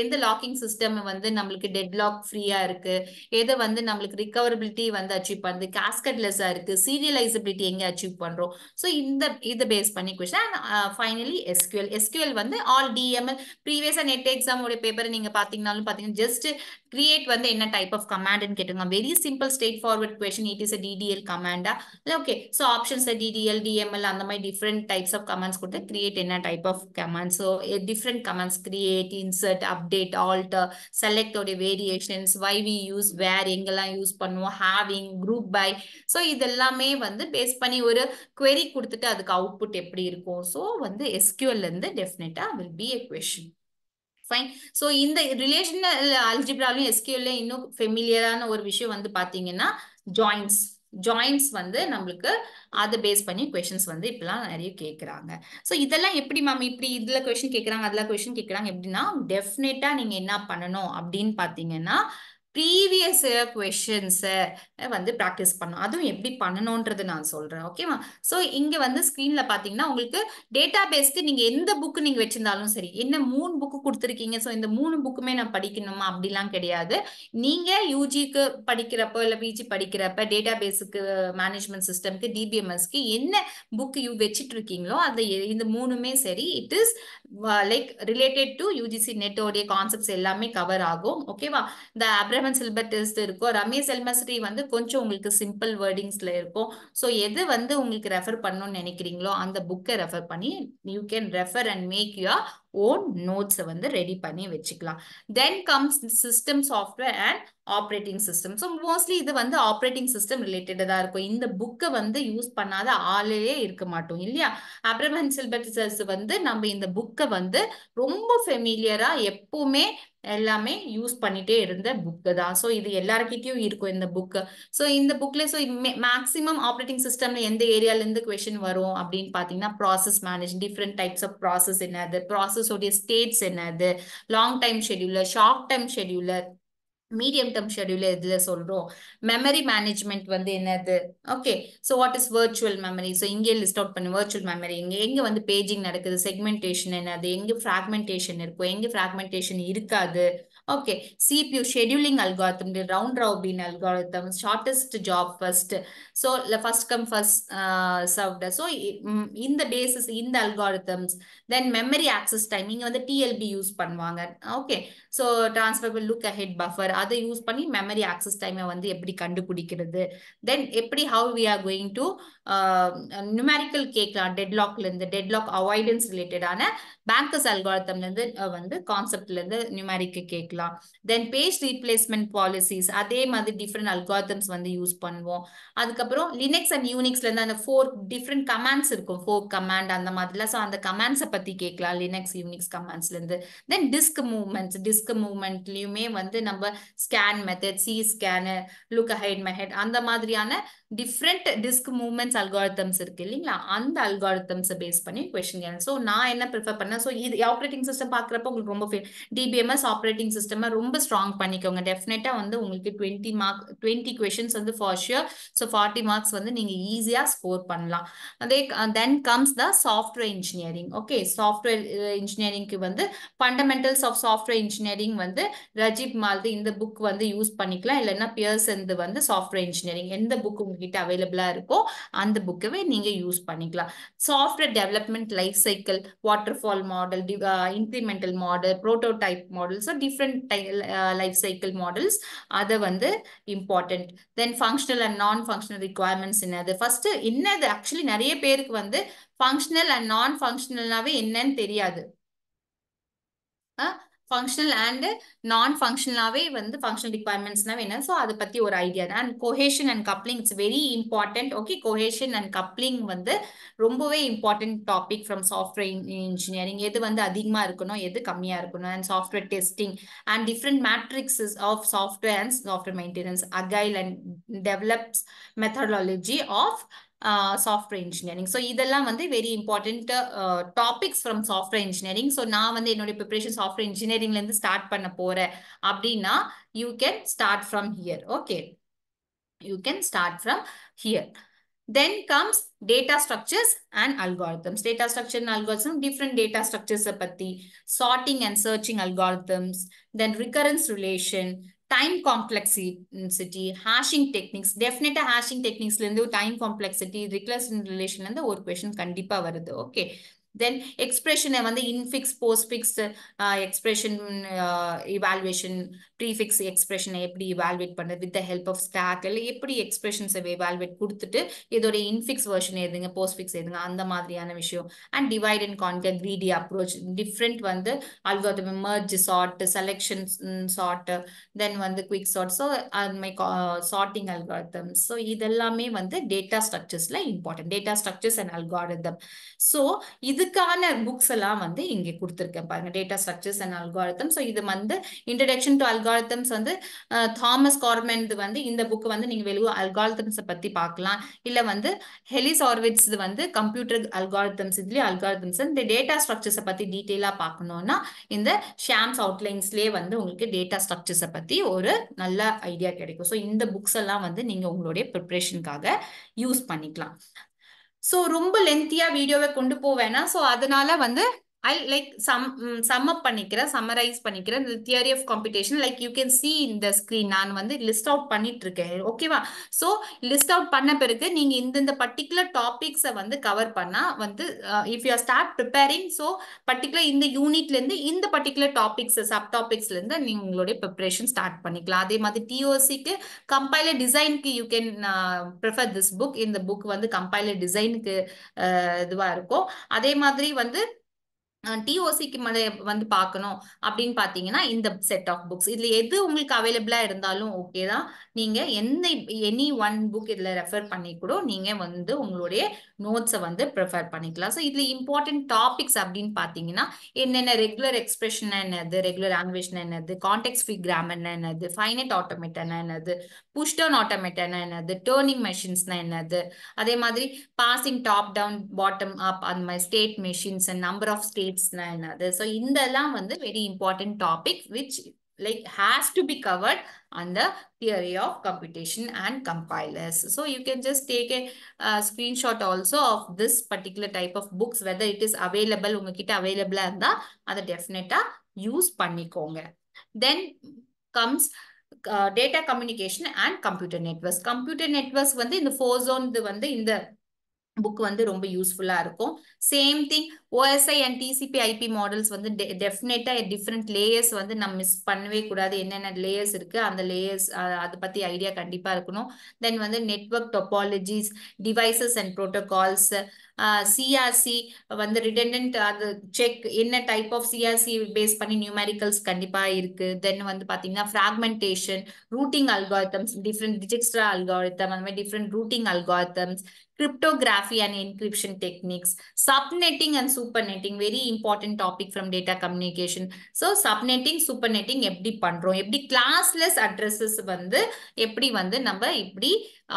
எந்த லாக்கிங் சிஸ்டம் வந்து நம்மளுக்கு டெட் லாக் ஃப்ரீயாக இருக்குது எது வந்து நம்மளுக்கு ரிகவரபிலிட்டி வந்து அச்சீவ் பண்ணுது கேஸ்கட்லெஸ்ஸாக இருக்குது சீரியலைசபிலிட்டி எங்கே அச்சீவ் பண்ணுறோம் ஸோ இந்த இதை பேஸ் பண்ணி question and finally SQL SQL வந்து ஆல் டிஎம்எல் ப்ரீவியஸாக நெட் எக்ஸாம் உடைய பேப்பர் நீங்கள் பார்த்தீங்கனாலும் பார்த்தீங்கன்னா ஜஸ்ட் கிரியேட் வந்து என்ன டைப் ஆஃப் கமாண்ட்னு கேட்டுங்க very simple straightforward question it is a DDL command. Okay, so options are DDL, DML, and my different types of commands could create any type of command. So a different commands create, insert, update, alter, select or variations, why we use, where, எங்கெல்லாம் use பண்ணுவோம் having group by so இதெல்லாமே வந்து base பண்ணி ஒரு query the கொடுத்துட்டு அதுக்கு output எப்படி இருக்கும் ஸோ வந்து எஸ்கியூஎல்லேருந்து டெஃபினட்டாக will be a question fine so இந்த ரிலேஷனல் அல்ஜிப்ராலையும் எஸ்கியூல இன்னும் ஃபெமிலியரான ஒரு விஷயம் the பார்த்தீங்கன்னா ஜாயின்ஸ் ஜாயின்ஸ் வந்து நம்மளுக்கு அதை பேஸ் பண்ணி கொஷின்ஸ் வந்து இப்பெல்லாம் நிறைய கேட்குறாங்க ஸோ இதெல்லாம் எப்படி மேம் இப்படி இதில் கொஷின் கேட்குறாங்க அதில் கொஷின் கேட்குறாங்க எப்படின்னா டெஃபினட்டாக நீங்கள் என்ன பண்ணணும் அப்படின்னு பார்த்தீங்கன்னா ப்ரீவியஸ் கொஷின்ஸை வந்து ப்ராக்டிஸ் பண்ணும் அதுவும் எப்படி பண்ணணுன்றது நான் சொல்கிறேன் ஓகேவா ஸோ இங்கே வந்து ஸ்க்ரீனில் பார்த்தீங்கன்னா உங்களுக்கு டேட்டா பேஸ்க்கு நீங்கள் எந்த புக்கு நீங்கள் வச்சுருந்தாலும் சரி என்ன மூணு புக்கு கொடுத்துருக்கீங்க ஸோ இந்த மூணு புக்குமே நான் படிக்கணுமா அப்படிலாம் கிடையாது நீங்கள் யூஜிக்கு படிக்கிறப்போ இல்லை பிஜி படிக்கிறப்ப டேட்டா பேஸுக்கு மேனேஜ்மெண்ட் சிஸ்டம்க்கு டிபிஎம்எஸ்க்கு என்ன புக்கு யூ வச்சுட்டு இருக்கீங்களோ அது இந்த மூணுமே சரி it is like related to UGC நெட்டோடைய கான்செப்ட்ஸ் எல்லாமே கவர் ஆகும் ஓகேவா இந்த அப்ரஸ் ஆரவன் சில்பர்டிஸ் இருக்கும் ரமேஷ் செல்மஸ்ரி வந்து கொஞ்சம் உங்களுக்கு சிம்பிள் வேர்டிங்ஸ்ல இருக்கும் ஸோ எது வந்து உங்களுக்கு ரெஃபர் பண்ணணும்னு நினைக்கிறீங்களோ அந்த புக்கை ரெஃபர் பண்ணி you can refer and make your own நோட்ஸை வந்து ரெடி பண்ணி வச்சுக்கலாம் then comes system software and operating system so mostly இது வந்து ஆப்ரேட்டிங் சிஸ்டம் ரிலேட்டடாக இருக்கும் இந்த புக்கை வந்து யூஸ் பண்ணாத ஆளே இருக்க மாட்டோம் இல்லையா அப்ரமன் சில்பர்டிசர்ஸ் வந்து நம்ம இந்த புக்கை வந்து ரொம்ப ஃபெமிலியராக எப்போவுமே எல்லாமே யூஸ் பண்ணிட்டே இருந்த புக்கு தான் ஸோ இது எல்லாருக்கிட்டையும் இருக்கும் இந்த புக்கு ஸோ இந்த புக்கில் ஸோ மேக்ஸிமம் ஆப்ரேட்டிங் சிஸ்டம்ல எந்த ஏரியாலேருந்து கொஷின் வரும் அப்படின்னு பார்த்தீங்கன்னா process manage different types of process என்னது ப்ராசஸ் ப்ராசஸ் உடைய ஸ்டேட்ஸ் என்னது long time scheduler short time scheduler medium term scheduler இதுல சொல்கிறோம் மெமரி மேனேஜ்மெண்ட் வந்து என்னது okay so what is virtual memory so இங்கே லிஸ்ட் அவுட் பண்ணி வர்ச்சுவல் மெமரி இங்கே எங்கே வந்து பேஜிங் நடக்குது செக்மெண்டேஷன் என்னது எங்கே ஃப்ராக்மெண்டேஷன் இருக்கும் எங்கே ஃப்ராக்மெண்டேஷன் இருக்காது okay CPU scheduling algorithm round robin algorithm shortest job first so first come first served so இந்த பேசிஸ் இந்த algorithms then memory access time இங்கே வந்து டிஎல்பி யூஸ் பண்ணுவாங்க okay so transferable look ahead buffer அதை use பண்ணி memory access டைமை வந்து எப்படி கண்டுபிடிக்கிறது தென் எப்படி how we are going to numerical கேட்கலாம் டெட்லாக்லேருந்து டெட்லாக் அவாய்டன்ஸ் ரிலேட்டடான பேங்கர்ஸ் இருந்து வந்து கான்செப்ட்லேருந்து நியூமேரிக்கு கேட்கலாம் தென் பேஜ் ரீப்ளேஸ்மெண்ட் பாலிசிஸ் அதே மாதிரி டிஃப்ரெண்ட் அல்காரத்தம்ஸ் வந்து யூஸ் பண்ணுவோம் அதுக்கப்புறம் லினக்ஸ் அண்ட் யூனிக்ஸ்லேருந்து அந்த ஃபோர் டிஃப்ரெண்ட் கமாண்ட்ஸ் இருக்கும் ஃபோர் கமாண்ட் அந்த மாதிரிலாம் ஸோ அந்த கமாண்ட்ஸை பற்றி கேட்கலாம் லினக்ஸ் யூனிக்ஸ் இருந்து தென் டிஸ்க் மூவ்மெண்ட்ஸ் டிஸ்க் மூவ்மெண்ட்லயுமே வந்து நம்ம scan method C scan look ஹைட் மெஹெட் அந்த மாதிரியான டிஃப்ரெண்ட் டிஸ்க் movements algorithms இருக்கு இல்லைங்களா அந்த அல்காரிதம்ஸை பேஸ் பண்ணி கொஷின் கேட்க ஸோ நான் என்ன ப்ரிஃபர் பண்ணேன் ஸோ இது ஆப்ரேட்டிங் சிஸ்டம் பார்க்குறப்ப உங்களுக்கு ரொம்ப டிபிஎம்எஸ் ஆப்ரேட்டிங் சிஸ்டம் ரொம்ப ஸ்ட்ராங் பண்ணிக்கோங்க டெஃபினட்டாக வந்து உங்களுக்கு டுவெண்ட்டி மார்க் டுவெண்ட்டி கொஷின்ஸ் வந்து for sure so forty marks வந்து நீங்கள் ஈஸியாக ஸ்கோர் பண்ணலாம் அதே then comes the software engineering okay software இன்ஜினியரிங்க்கு வந்து ஃபண்டமெண்டல்ஸ் ஆஃப் சாஃப்ட்வேர் இன்ஜினியரிங் வந்து ரஜீப் மால்து இந்த புக் வந்து யூஸ் பண்ணிக்கலாம் இல்லைன்னா பியர்ஸ் வந்து சாஃப்ட்வேர் இன்ஜினியரிங் எந்த புக் உங்ககிட்ட அவைலபிளாக இருக்கோ அந்த புக்கவே நீங்கள் யூஸ் பண்ணிக்கலாம் software development life cycle waterfall model incremental model type models different life cycle models அதை வந்து important then functional and non functional requirements என்னது ஃபர்ஸ்ட் என்னது ஆக்சுவலி நிறைய பேருக்கு வந்து ஃபங்க்ஷனல் அண்ட் நான் ஃபங்க்ஷனல்னாவே என்னன்னு தெரியாது ஃபங்க்ஷனல் அண்ட் நான் ஃபங்க்ஷனலாகவே வந்து ஃபங்க்ஷனல் ரிக்யர்மெண்ட்ஸ்னால் என்ன ஸோ அதை பற்றி ஒரு ஐடியா தான் and cohesion and coupling it's very important okay cohesion and coupling வந்து ரொம்பவே important topic from software engineering எது வந்து அதிகமாக இருக்கணும் எது கம்மியாக இருக்கணும் and software testing and different matrices of software and software maintenance agile and develops methodology of software engineering so இதெல்லாம் வந்து very important topics from software engineering so நான் வந்து என்னுடைய ப்ரிப்பரேஷன் சாஃப்ட்வேர் இன்ஜினியரிங்லேருந்து ஸ்டார்ட் பண்ண போகிறேன் அப்படின்னா you can start from here okay you can start from here then comes data structures and algorithms data structure and algorithm different data structures பத்தி sorting and searching algorithms then recurrence relation time complexity, hashing techniques, definite hashing techniques-லேருந்து time complexity, recursion relation the ஒரு question power. வருது. Okay. Then expression வந்து infix, postfix, uh, expression uh, evaluation, ப்ரீஃபிக்ஸ் எக்ஸ்பிரஷனை எப்படி evaluate பண்ணுறது with the help of stack இல்லை எப்படி எக்ஸ்பிரஷன்ஸை இவால்வேட் கொடுத்துட்டு இதோட இன்ஃபிக்ஸ் வேர்ஷன் எதுங்க போஸ்ட்ஃபிக்ஸ் எதுங்க அந்த மாதிரியான விஷயம் and divide and conquer greedy approach different வந்து algorithm merge sort selection sort then வந்து குவிக் சார்ட் ஸோ அது மை சார்ட்டிங் அல்காரிதம் ஸோ இதெல்லாமே வந்து டேட்டா ஸ்ட்ரக்சர்ஸில் important data structures and algorithm so இதுக்கான புக்ஸ் எல்லாம் வந்து இங்கே கொடுத்துருக்கேன் பாருங்க data structures and algorithm so இது வந்து இன்ட்ரடக்ஷன் டு அல்காரிதம் அல்காரிதம்ஸ் வந்து தாமஸ் கார்மென் வந்து இந்த புக் வந்து நீங்க வெளியே அல்காரிதம்ஸை பத்தி பார்க்கலாம் இல்ல வந்து ஹெலிஸ் ஆர்விட்ஸ் வந்து கம்ப்யூட்டர் அல்காரிதம்ஸ் இதுலயே அல்காரிதம்ஸ் இந்த டேட்டா ஸ்ட்ரக்சர்ஸை பத்தி டீட்டெயிலா பார்க்கணும்னா இந்த ஷாம்ஸ் அவுட்லைன்ஸ்லயே வந்து உங்களுக்கு டேட்டா ஸ்ட்ரக்சர்ஸை பத்தி ஒரு நல்ல ஐடியா கிடைக்கும் ஸோ இந்த புக்ஸ் எல்லாம் வந்து நீங்க உங்களுடைய ப்ரிப்ரேஷனுக்காக யூஸ் பண்ணிக்கலாம் ஸோ ரொம்ப லென்த்தியாக வீடியோவை கொண்டு போவேனா ஸோ அதனால வந்து I like some sum mm, up பண்ணிக்கிறேன் சம்மரைஸ் பண்ணிக்கிறேன் இந்த theory of competition like you can see இந்த ஸ்க்ரீன் நான் வந்து லிஸ்ட் அவுட் பண்ணிட்டு இருக்கேன் ஓகேவா ஸோ லிஸ்ட் அவுட் பண்ண பிறகு நீங்க இந்தந்த பர்டிகுலர் டாபிக்ஸை வந்து கவர் பண்ணா வந்து if you start preparing so particular இந்த யூனிட்லேருந்து இந்த பர்டிகுலர் டாபிக்ஸ் சப் டாபிக்ஸ்லேருந்து நீங்கள் உங்களுடைய ப்ரிப்பரேஷன் ஸ்டார்ட் பண்ணிக்கலாம் அதே மாதிரி டிஓசிக்கு கம்பைலர் டிசைனுக்கு you can prefer this book இந்த புக் வந்து கம்பைலர் டிசைனுக்கு இதுவாக இருக்கும் அதே மாதிரி வந்து டிஓசிக்கு வந்து பார்க்கணும் அப்படின்னு பார்த்தீங்கன்னா இந்த செட் ஆஃப் புக்ஸ் இதில் எது உங்களுக்கு அவைலபிளாக இருந்தாலும் ஓகே தான் நீங்கள் எந்த எனி ஒன் புக் இதில் ரெஃபர் பண்ணி கூட நீங்கள் வந்து உங்களுடைய நோட்ஸை வந்து ப்ரிஃபர் பண்ணிக்கலாம் ஸோ இதில் இம்பார்ட்டன்ட் டாபிக்ஸ் அப்படின்னு பார்த்தீங்கன்னா என்னென்ன ரெகுலர் எக்ஸ்பிரஷன் என்னது ரெகுலர் லாங்குவேஜ் என்னது கான்டெக்ட் கிராம் கிராமர் என்னது ஃபைனட் ஆட்டோமேட்டர் என்னது புஷ் டவுன் ஆட்டோமேட்டர் என்னது டேர்னிங் மெஷின்ஸ்னா என்னது அதே மாதிரி parsing top down bottom up அந்த மாதிரி state machines number of state ஸ்டேட்ஸ்னா என்னது ஸோ இந்த எல்லாம் வந்து very important topic which like has to be covered அந்த theory of computation and compilers so you can just take a screenshot also of this particular type of books whether it is available உங்ககிட்ட அவைலபிளாக இருந்தால் அதை டெஃபினட்டாக use பண்ணிக்கோங்க then comes data communication and computer networks computer networks வந்து இந்த four zone வந்து இந்த புக் வந்து ரொம்ப யூஸ்ஃபுல்லாக இருக்கும் same thing OSI and TCP IP models வந்து டெ டெஃபினட்டாக டிஃப்ரெண்ட் லேயர்ஸ் வந்து நம்ம மிஸ் பண்ணவே கூடாது என்னென்ன லேயர்ஸ் இருக்குது அந்த லேயர்ஸ் அதை பற்றி ஐடியா கண்டிப்பாக இருக்கணும் தென் வந்து network topologies devices and protocols CRC வந்து ரிடெண்டன்ட் அது செக் என்ன டைப் ஆஃப் சிஆர்சி பேஸ் பண்ணி நியூமெரிக்கல்ஸ் கண்டிப்பாக இருக்குது தென் வந்து பார்த்தீங்கன்னா fragmentation routing algorithms different Dijkstra algorithm அந்த மாதிரி different routing algorithms cryptography and encryption techniques, subnetting and supernetting, very important topic from data communication. So, subnetting, supernetting எப்படி பண்றோம் எப்படி கிளாஸ்லெஸ் அட்ரஸஸ் வந்து எப்படி வந்து நம்ம இப்படி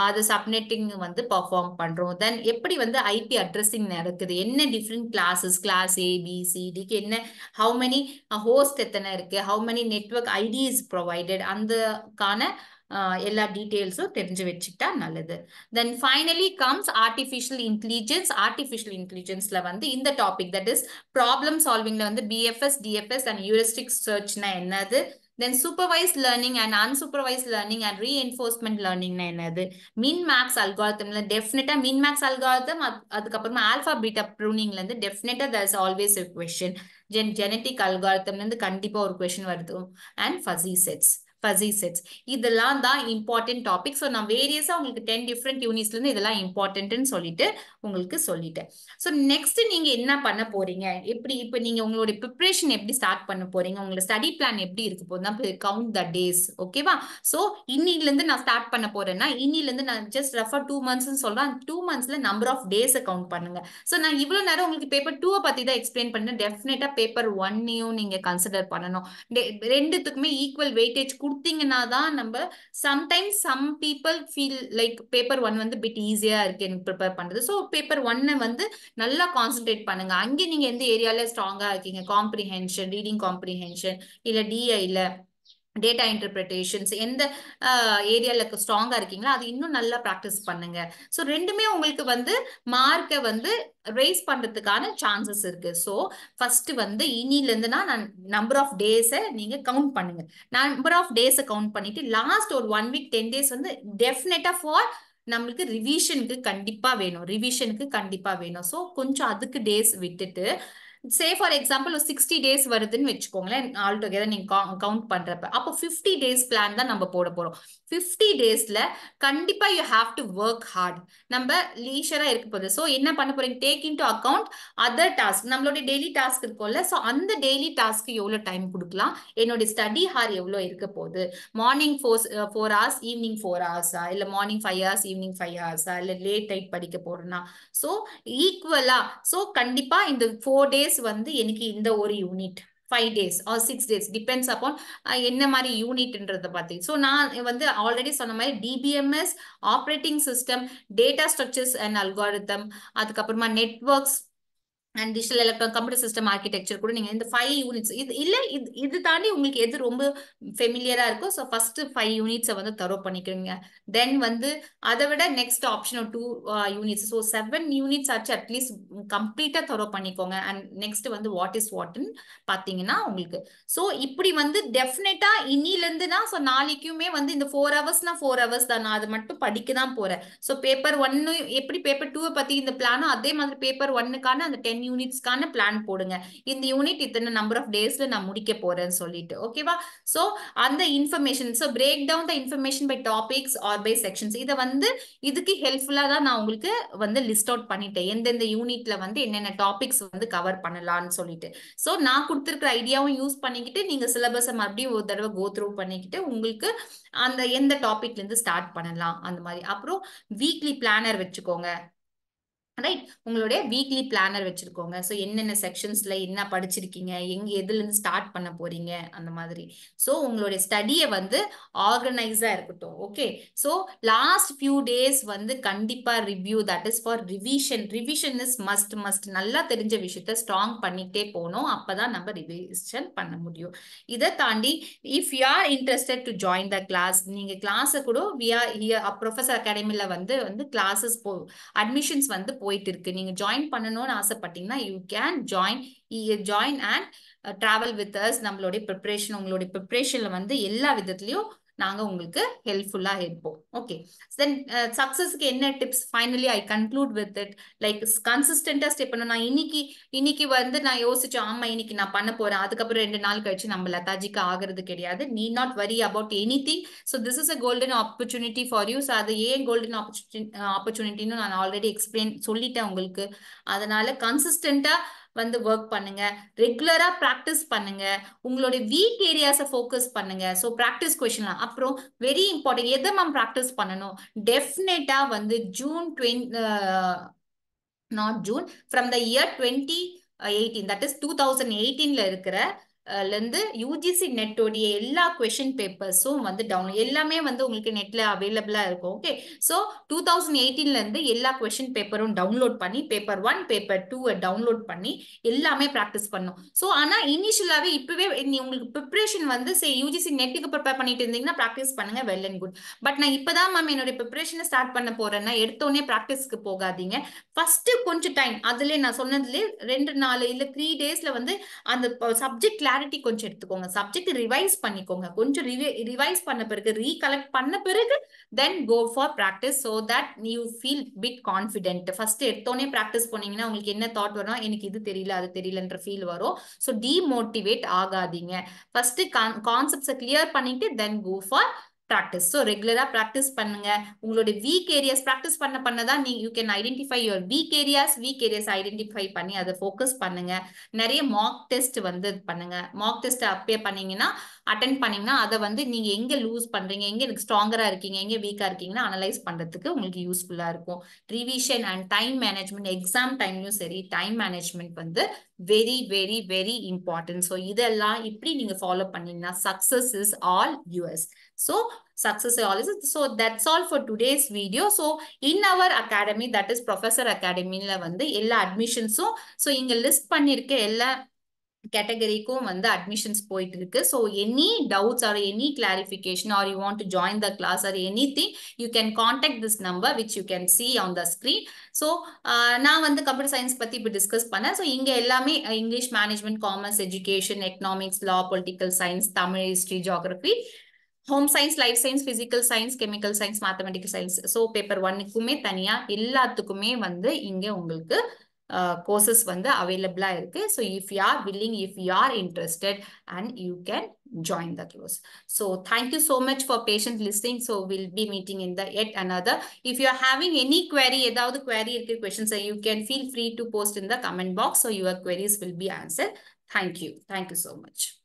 அது சப்நெட்டிங் வந்து பர்ஃபார்ம் பண்றோம் தென் எப்படி வந்து ஐபி அட்ரஸிங் நடக்குது என்ன different classes class A B சிடிக்கு என்ன ஹவு மெனி ஹோஸ்ட் எத்தனை இருக்கு how many network ID is provided அந்தக்கான எல்லா டீட்டெயில்ஸும் தெரிஞ்சு வச்சுட்டா நல்லது then finally comes artificial intelligence artificial இன்டெலிஜென்ஸில் வந்து இந்த டாபிக் தட் இஸ் ப்ராப்ளம் சால்விங்கில் வந்து பிஎஃப்எஸ் டிஎஃப்எஸ் அண்ட் யூரிஸ்டிக் சர்ச்னா என்னது then supervise learning and unsupervise learning and reinforcement லேர்னிங்னா என்னது மின் மேக்ஸ் அல்காரத்தம்ல டெஃபினட்டா மின் மேக்ஸ் அல்காரத்தம் அதுக்கப்புறமா ஆல்பா பீட்டா ப்ரூனிங்ல இருந்து டெஃபினட்டா there is always a question ஜென் ஜெனட்டிக் அல்காரத்தம்ல இருந்து கண்டிப்பா ஒரு கொஷின் வருது and fuzzy sets fuzzy sets இதெல்லாம் தான் இம்பார்ட்டன்ட் டாபிக் ஸோ நான் வேரியஸாக உங்களுக்கு டென் டிஃப்ரெண்ட் யூனிட்ஸ்லேருந்து இதெல்லாம் இம்பார்ட்டன்ட்னு சொல்லிட்டு உங்களுக்கு சொல்லிட்டேன் ஸோ நெக்ஸ்ட்டு நீங்கள் என்ன பண்ண போகிறீங்க எப்படி இப்போ நீங்கள் உங்களுடைய ப்ரிப்ரேஷன் எப்படி ஸ்டார்ட் பண்ண போகிறீங்க உங்களோட ஸ்டடி பிளான் எப்படி இருக்கு போதும் கவுண்ட் த டேஸ் ஓகேவா ஸோ இன்னிலேருந்து நான் ஸ்டார்ட் பண்ண போகிறேன்னா இன்னிலேருந்து நான் ஜஸ்ட் ரஃபாக டூ மந்த்ஸ்னு சொல்கிறேன் டூ மந்த்ஸில் நம்பர் ஆஃப் டேஸை கவுண்ட் பண்ணுங்கள் ஸோ நான் இவ்வளோ நேரம் உங்களுக்கு பேப்பர் டூவை பற்றி தான் எக்ஸ்பிளைன் பண்ணேன் டெஃபினட்டாக பேப்பர் ஒன்னையும் நீங்கள் கன்சிடர் பண்ணணும் ரெண்டுத்துக்குமே ஈக்குவல் வெயிட்டேஜ் கூட கொடுத்தீங்கன்னா தான் நம்ம sometimes some people feel like paper one வந்து பிட் ஈஸியாக இருக்கு எனக்கு ப்ரிப்பேர் பண்ணுறது ஸோ பேப்பர் ஒன்னை வந்து நல்லா கான்சென்ட்ரேட் பண்ணுங்க அங்கே நீங்கள் எந்த ஏரியாவில் ஸ்ட்ராங்காக இருக்கீங்க காம்ப்ரிஹென்ஷன் ரீடிங் காம்ப்ரிஹென்ஷன் இல்லை டிஐயில் டேட்டா இன்டர்பிரிட்டேஷன்ஸ் எந்த ஏரியாவில் ஸ்ட்ராங்காக இருக்கீங்களோ அது இன்னும் நல்லா ப்ராக்டிஸ் பண்ணுங்க ஸோ ரெண்டுமே உங்களுக்கு வந்து மார்க்கை வந்து ரேஸ் பண்ணுறதுக்கான சான்சஸ் இருக்கு ஸோ ஃபர்ஸ்ட் வந்து இனிலேருந்துனா நான் நம்பர் ஆஃப் டேஸை நீங்கள் கவுண்ட் பண்ணுங்க நம்பர் ஆஃப் டேஸை கவுண்ட் பண்ணிட்டு லாஸ்ட் ஒரு ஒன் வீக் டென் டேஸ் வந்து டெஃபினட்டாக ஃபார் நம்மளுக்கு ரிவிஷனுக்கு கண்டிப்பாக வேணும் ரிவிஷனுக்கு கண்டிப்பாக வேணும் ஸோ கொஞ்சம் அதுக்கு டேஸ் விட்டுட்டு சே ஃபார் எக்ஸாம்பிள் ஒரு சிக்ஸ்டி டேஸ் வருதுன்னு வச்சுக்கோங்களேன் ஆல் டுகெதர் நீங்கள் கவுண்ட் பண்ணுறப்ப அப்போ ஃபிஃப்டி டேஸ் பிளான் தான் நம்ம போட போகிறோம் ஃபிஃப்டி டேஸில் கண்டிப்பாக you have to work hard நம்ம லீஷராக இருக்க போகுது ஸோ என்ன பண்ண போறீங்க take into account other task நம்மளுடைய டெய்லி டாஸ்க் இருக்கும்ல ஸோ அந்த டெய்லி டாஸ்க்கு எவ்வளோ டைம் கொடுக்கலாம் என்னுடைய ஸ்டடி ஹார் எவ்வளோ இருக்க போகுது morning four four hours evening four ஹவர்ஸா இல்லை morning five hours evening five ஹவர்ஸா இல்லை லேட் டைட் படிக்க போறேன்னா ஸோ ஈக்குவலாக ஸோ கண்டிப்பாக இந்த ஃபோர் டேஸ் வந்து எனக்கு இந்த ஒரு unit five days or six days depends upon என்ன மாதிரி யூனிட்ன்றத பார்த்து ஸோ நான் வந்து ஆல்ரெடி சொன்ன மாதிரி DBMS operating system data structures and algorithm அதுக்கப்புறமா networks and digital electron computer system architecture கூட நீங்கள் இந்த ஃபைவ் யூனிட்ஸ் இது இல்லை இது இது தாண்டி உங்களுக்கு எது ரொம்ப ஃபெமிலியராக இருக்கோ ஸோ ஃபஸ்ட்டு ஃபைவ் யூனிட்ஸை வந்து தரோ பண்ணிக்கிறீங்க தென் வந்து அதை விட நெக்ஸ்ட் ஆப்ஷன் ஒரு two units so seven units ஆச்சு அட்லீஸ்ட் கம்ப்ளீட்டாக தரோ பண்ணிக்கோங்க அண்ட் நெக்ஸ்ட் வந்து வாட் இஸ் வாட்னு பார்த்தீங்கன்னா உங்களுக்கு ஸோ இப்படி வந்து டெஃபினட்டாக இன்னிலேருந்துனா ஸோ நாளைக்குமே வந்து இந்த ஃபோர் ஹவர்ஸ்னா ஃபோர் ஹவர்ஸ் தான் நான் அது மட்டும் படிக்க தான் போகிறேன் ஸோ பேப்பர் ஒன்னு எப்படி பேப்பர் டூவை பற்றி இந்த பிளானோ அதே மாதிரி பேப்பர் ஒன்னுக்கான அந்த டென் டென் யூனிட்ஸ்க்கான பிளான் போடுங்க இந்த யூனிட் இத்தனை நம்பர் ஆஃப் டேஸ்ல நான் முடிக்க போறேன்னு சொல்லிட்டு ஓகேவா ஸோ அந்த information so break down the information by topics or by sections இதை வந்து இதுக்கு ஹெல்ப்ஃபுல்லாக தான் நான் உங்களுக்கு வந்து லிஸ்ட் அவுட் பண்ணிட்டேன் எந்தெந்த யூனிட்ல வந்து என்னென்ன டாபிக்ஸ் வந்து கவர் பண்ணலாம்னு சொல்லிட்டு ஸோ நான் கொடுத்துருக்க ஐடியாவும் யூஸ் பண்ணிக்கிட்டு நீங்க சிலபஸை மறுபடியும் ஒரு தடவை கோ த்ரூ பண்ணிக்கிட்டு உங்களுக்கு அந்த எந்த டாபிக்ல இருந்து ஸ்டார்ட் பண்ணலாம் அந்த மாதிரி அப்புறம் வீக்லி பிளானர் வச்சுக்கோங்க ரைட் உங்களுடைய வீக்லி பிளானர் வச்சுருக்கோங்க ஸோ என்னென்ன செக்ஷன்ஸில் என்ன படிச்சிருக்கீங்க எங்கே எதுலேருந்து ஸ்டார்ட் பண்ண போகிறீங்க அந்த மாதிரி ஸோ உங்களுடைய ஸ்டடியை வந்து ஆர்கனைஸாக இருக்கட்டும் okay so last few days வந்து கண்டிப்பாக review that is for revision revision is must must நல்லா தெரிஞ்ச விஷயத்த ஸ்ட்ராங் பண்ணிகிட்டே போகணும் அப்போ தான் நம்ம ரிவிஷன் பண்ண முடியும் இதை தாண்டி if you are interested to join the class நீங்கள் கிளாஸை கூட வி ஆர் ப்ரொஃபஸர் அகாடமியில் வந்து வந்து கிளாஸஸ் போ அட்மிஷன்ஸ் வந்து போயிட்டு இருக்கு நீங்க ஜாயின் பண்ணணும்னு ஆசைப்பட்டீங்கன்னா you can join join and travel with us நம்மளுடைய ப்ரிப்ரேஷன் உங்களுடைய ப்ரிப்ரேஷன்ல வந்து எல்லா விதத்துலயும் நாங்க உங்களுக்கு ஹெல்ப்ஃபுல்லா இருப்போம் ஓகே தென் சக்சஸ்க்கு என்ன tips finally I conclude with it like கன்சிஸ்டண்டா ஸ்டே பண்ணணும் நான் இன்னைக்கு இன்னைக்கு வந்து நான் யோசிச்சேன் ஆமா இன்னைக்கு நான் பண்ண போறேன் அதுக்கப்புறம் ரெண்டு நாள் கழிச்சு நம்ம லதாஜிக்கு ஆகிறது கிடையாது need not worry about anything so this is a golden opportunity for you so அது ஏன் கோல்டன் ஆப்பர்ச்சுனிட்டி ஆப்பர்ச்சுனிட்டின்னு நான் ஆல்ரெடி எக்ஸ்பிளைன் சொல்லிட்டேன் உங்களுக்கு அதனால கன்சிஸ்டண்டா வந்து ஒர்க் பண்ணுங்க ரெகுலரா ப்ராக்டிஸ் பண்ணுங்க உங்களுடைய வீக் ஏரியாஸை ஃபோக்கஸ் பண்ணுங்க ஸோ ப்ராக்டிஸ் கொஷின்லாம் அப்புறம் வெரி இம்பார்ட்டன்ட் எதை மேம் ப்ராக்டிஸ் பண்ணணும் டெஃபினட்டா வந்து June twenty not June from the year twenty eighteen that is two thousand எயிட்டீன்ல இருக்கிற லேருந்து யூஜிசி நெட்டோடைய எல்லா கொஷின் பேப்பர்ஸும் வந்து டவுன் எல்லாமே வந்து உங்களுக்கு நெட்டில் அவைலபிளாக இருக்கும் ஓகே ஸோ டூ தௌசண்ட் எயிட்டீன்லேருந்து எல்லா கொஷின் பேப்பரும் டவுன்லோட் பண்ணி பேப்பர் ஒன் பேப்பர் டூவை டவுன்லோட் பண்ணி எல்லாமே ப்ராக்டிஸ் பண்ணும் ஸோ ஆனால் இனிஷியலாகவே இப்போவே நீ உங்களுக்கு ப்ரிப்ரேஷன் வந்து சரி யூஜிசி நெட்டுக்கு ப்ரிப்பேர் பண்ணிட்டு இருந்தீங்கன்னா ப்ராக்டிஸ் பண்ணுங்க வெல் அண்ட் குட் பட் நான் இப்போ தான் மேம் என்னுடைய ப்ரிப்ரேஷனை ஸ்டார்ட் பண்ண போகிறேன்னா எடுத்தோடனே ப்ராக்டிஸ்க்கு போகாதீங்க ஃபஸ்ட்டு கொஞ்சம் டைம் அதுலேயே நான் சொன்னதுலேயே ரெண்டு நாள் இல்லை த்ரீ டேஸில் வந்து அந்த சப்ஜெக்ட் கிளாரிட்டி கொஞ்சம் எடுத்துக்கோங்க சப்ஜெக்ட் ரிவைஸ் பண்ணிக்கோங்க கொஞ்சம் ரிவைஸ் பண்ண பிறகு ரீகலெக்ட் பண்ண பிறகு then go for practice so that you feel bit confident first எடுத்தோடனே ப்ராக்டிஸ் போனீங்கன்னா உங்களுக்கு என்ன தாட் வரும் எனக்கு இது தெரியல அது தெரியலன்ற ஃபீல் வரும் ஸோ டிமோட்டிவேட் ஆகாதீங்க ஃபர்ஸ்ட் கான்செப்ட்ஸை கிளியர் பண்ணிட்டு then go for practice so ரெகுலராக ப்ராக்டிஸ் பண்ணுங்க உங்களுடைய வீக் ஏரியாஸ் ப்ராக்டிஸ் பண்ண பண்ண தான் நீ you can identify your weak areas weak areas identify பண்ணி அதை ஃபோக்கஸ் பண்ணுங்க நிறைய மாக் டெஸ்ட் வந்து பண்ணுங்க மாக் டெஸ்ட் அப்பே பண்ணீங்கன்னா அட்டன் பண்ணீங்கன்னா அதை வந்து நீங்க எங்க லூஸ் பண்றீங்க எங்க எனக்கு ஸ்ட்ராங்கரா இருக்கீங்க எங்க வீக்கா இருக்கீங்கன்னா அனலைஸ் பண்றதுக்கு உங்களுக்கு யூஸ்ஃபுல்லா இருக்கும் revision and time management exam டைம்லயும் சரி டைம் மேனேஜ்மெண்ட் வந்து very very very important so இதெல்லாம் இப்படி நீங்க ஃபாலோ பண்ணீங்கன்னா success is all yours so success always so that's all for today's video so in our academy that is professor academy la வந்து ella admissions so inga list பண்ணியிருக்க ella கேட்டகரிக்கும் வந்து admissions போயிட்டு இருக்கு so any doubts or any clarification or you want to join the class or anything you can contact this number which you can see on the screen so நான் வந்து computer science பற்றி இப்போ discuss பண்ணேன் so இங்கே எல்லாமே English management commerce education economics law political science Tamil history geography home science life science physical science chemical science mathematical science so paper ஒன்னுக்குமே தனியாக எல்லாத்துக்குமே வந்து இங்கே உங்களுக்கு Uh, courses வந்து available இருக்குது So if you are willing, if you are interested, and you can join the course. So thank you so much for patient listening. So we'll be meeting in the yet another. If you're having any query, the query questions, you can feel free to post in the comment box. So your queries will be answered. Thank you. Thank you so much.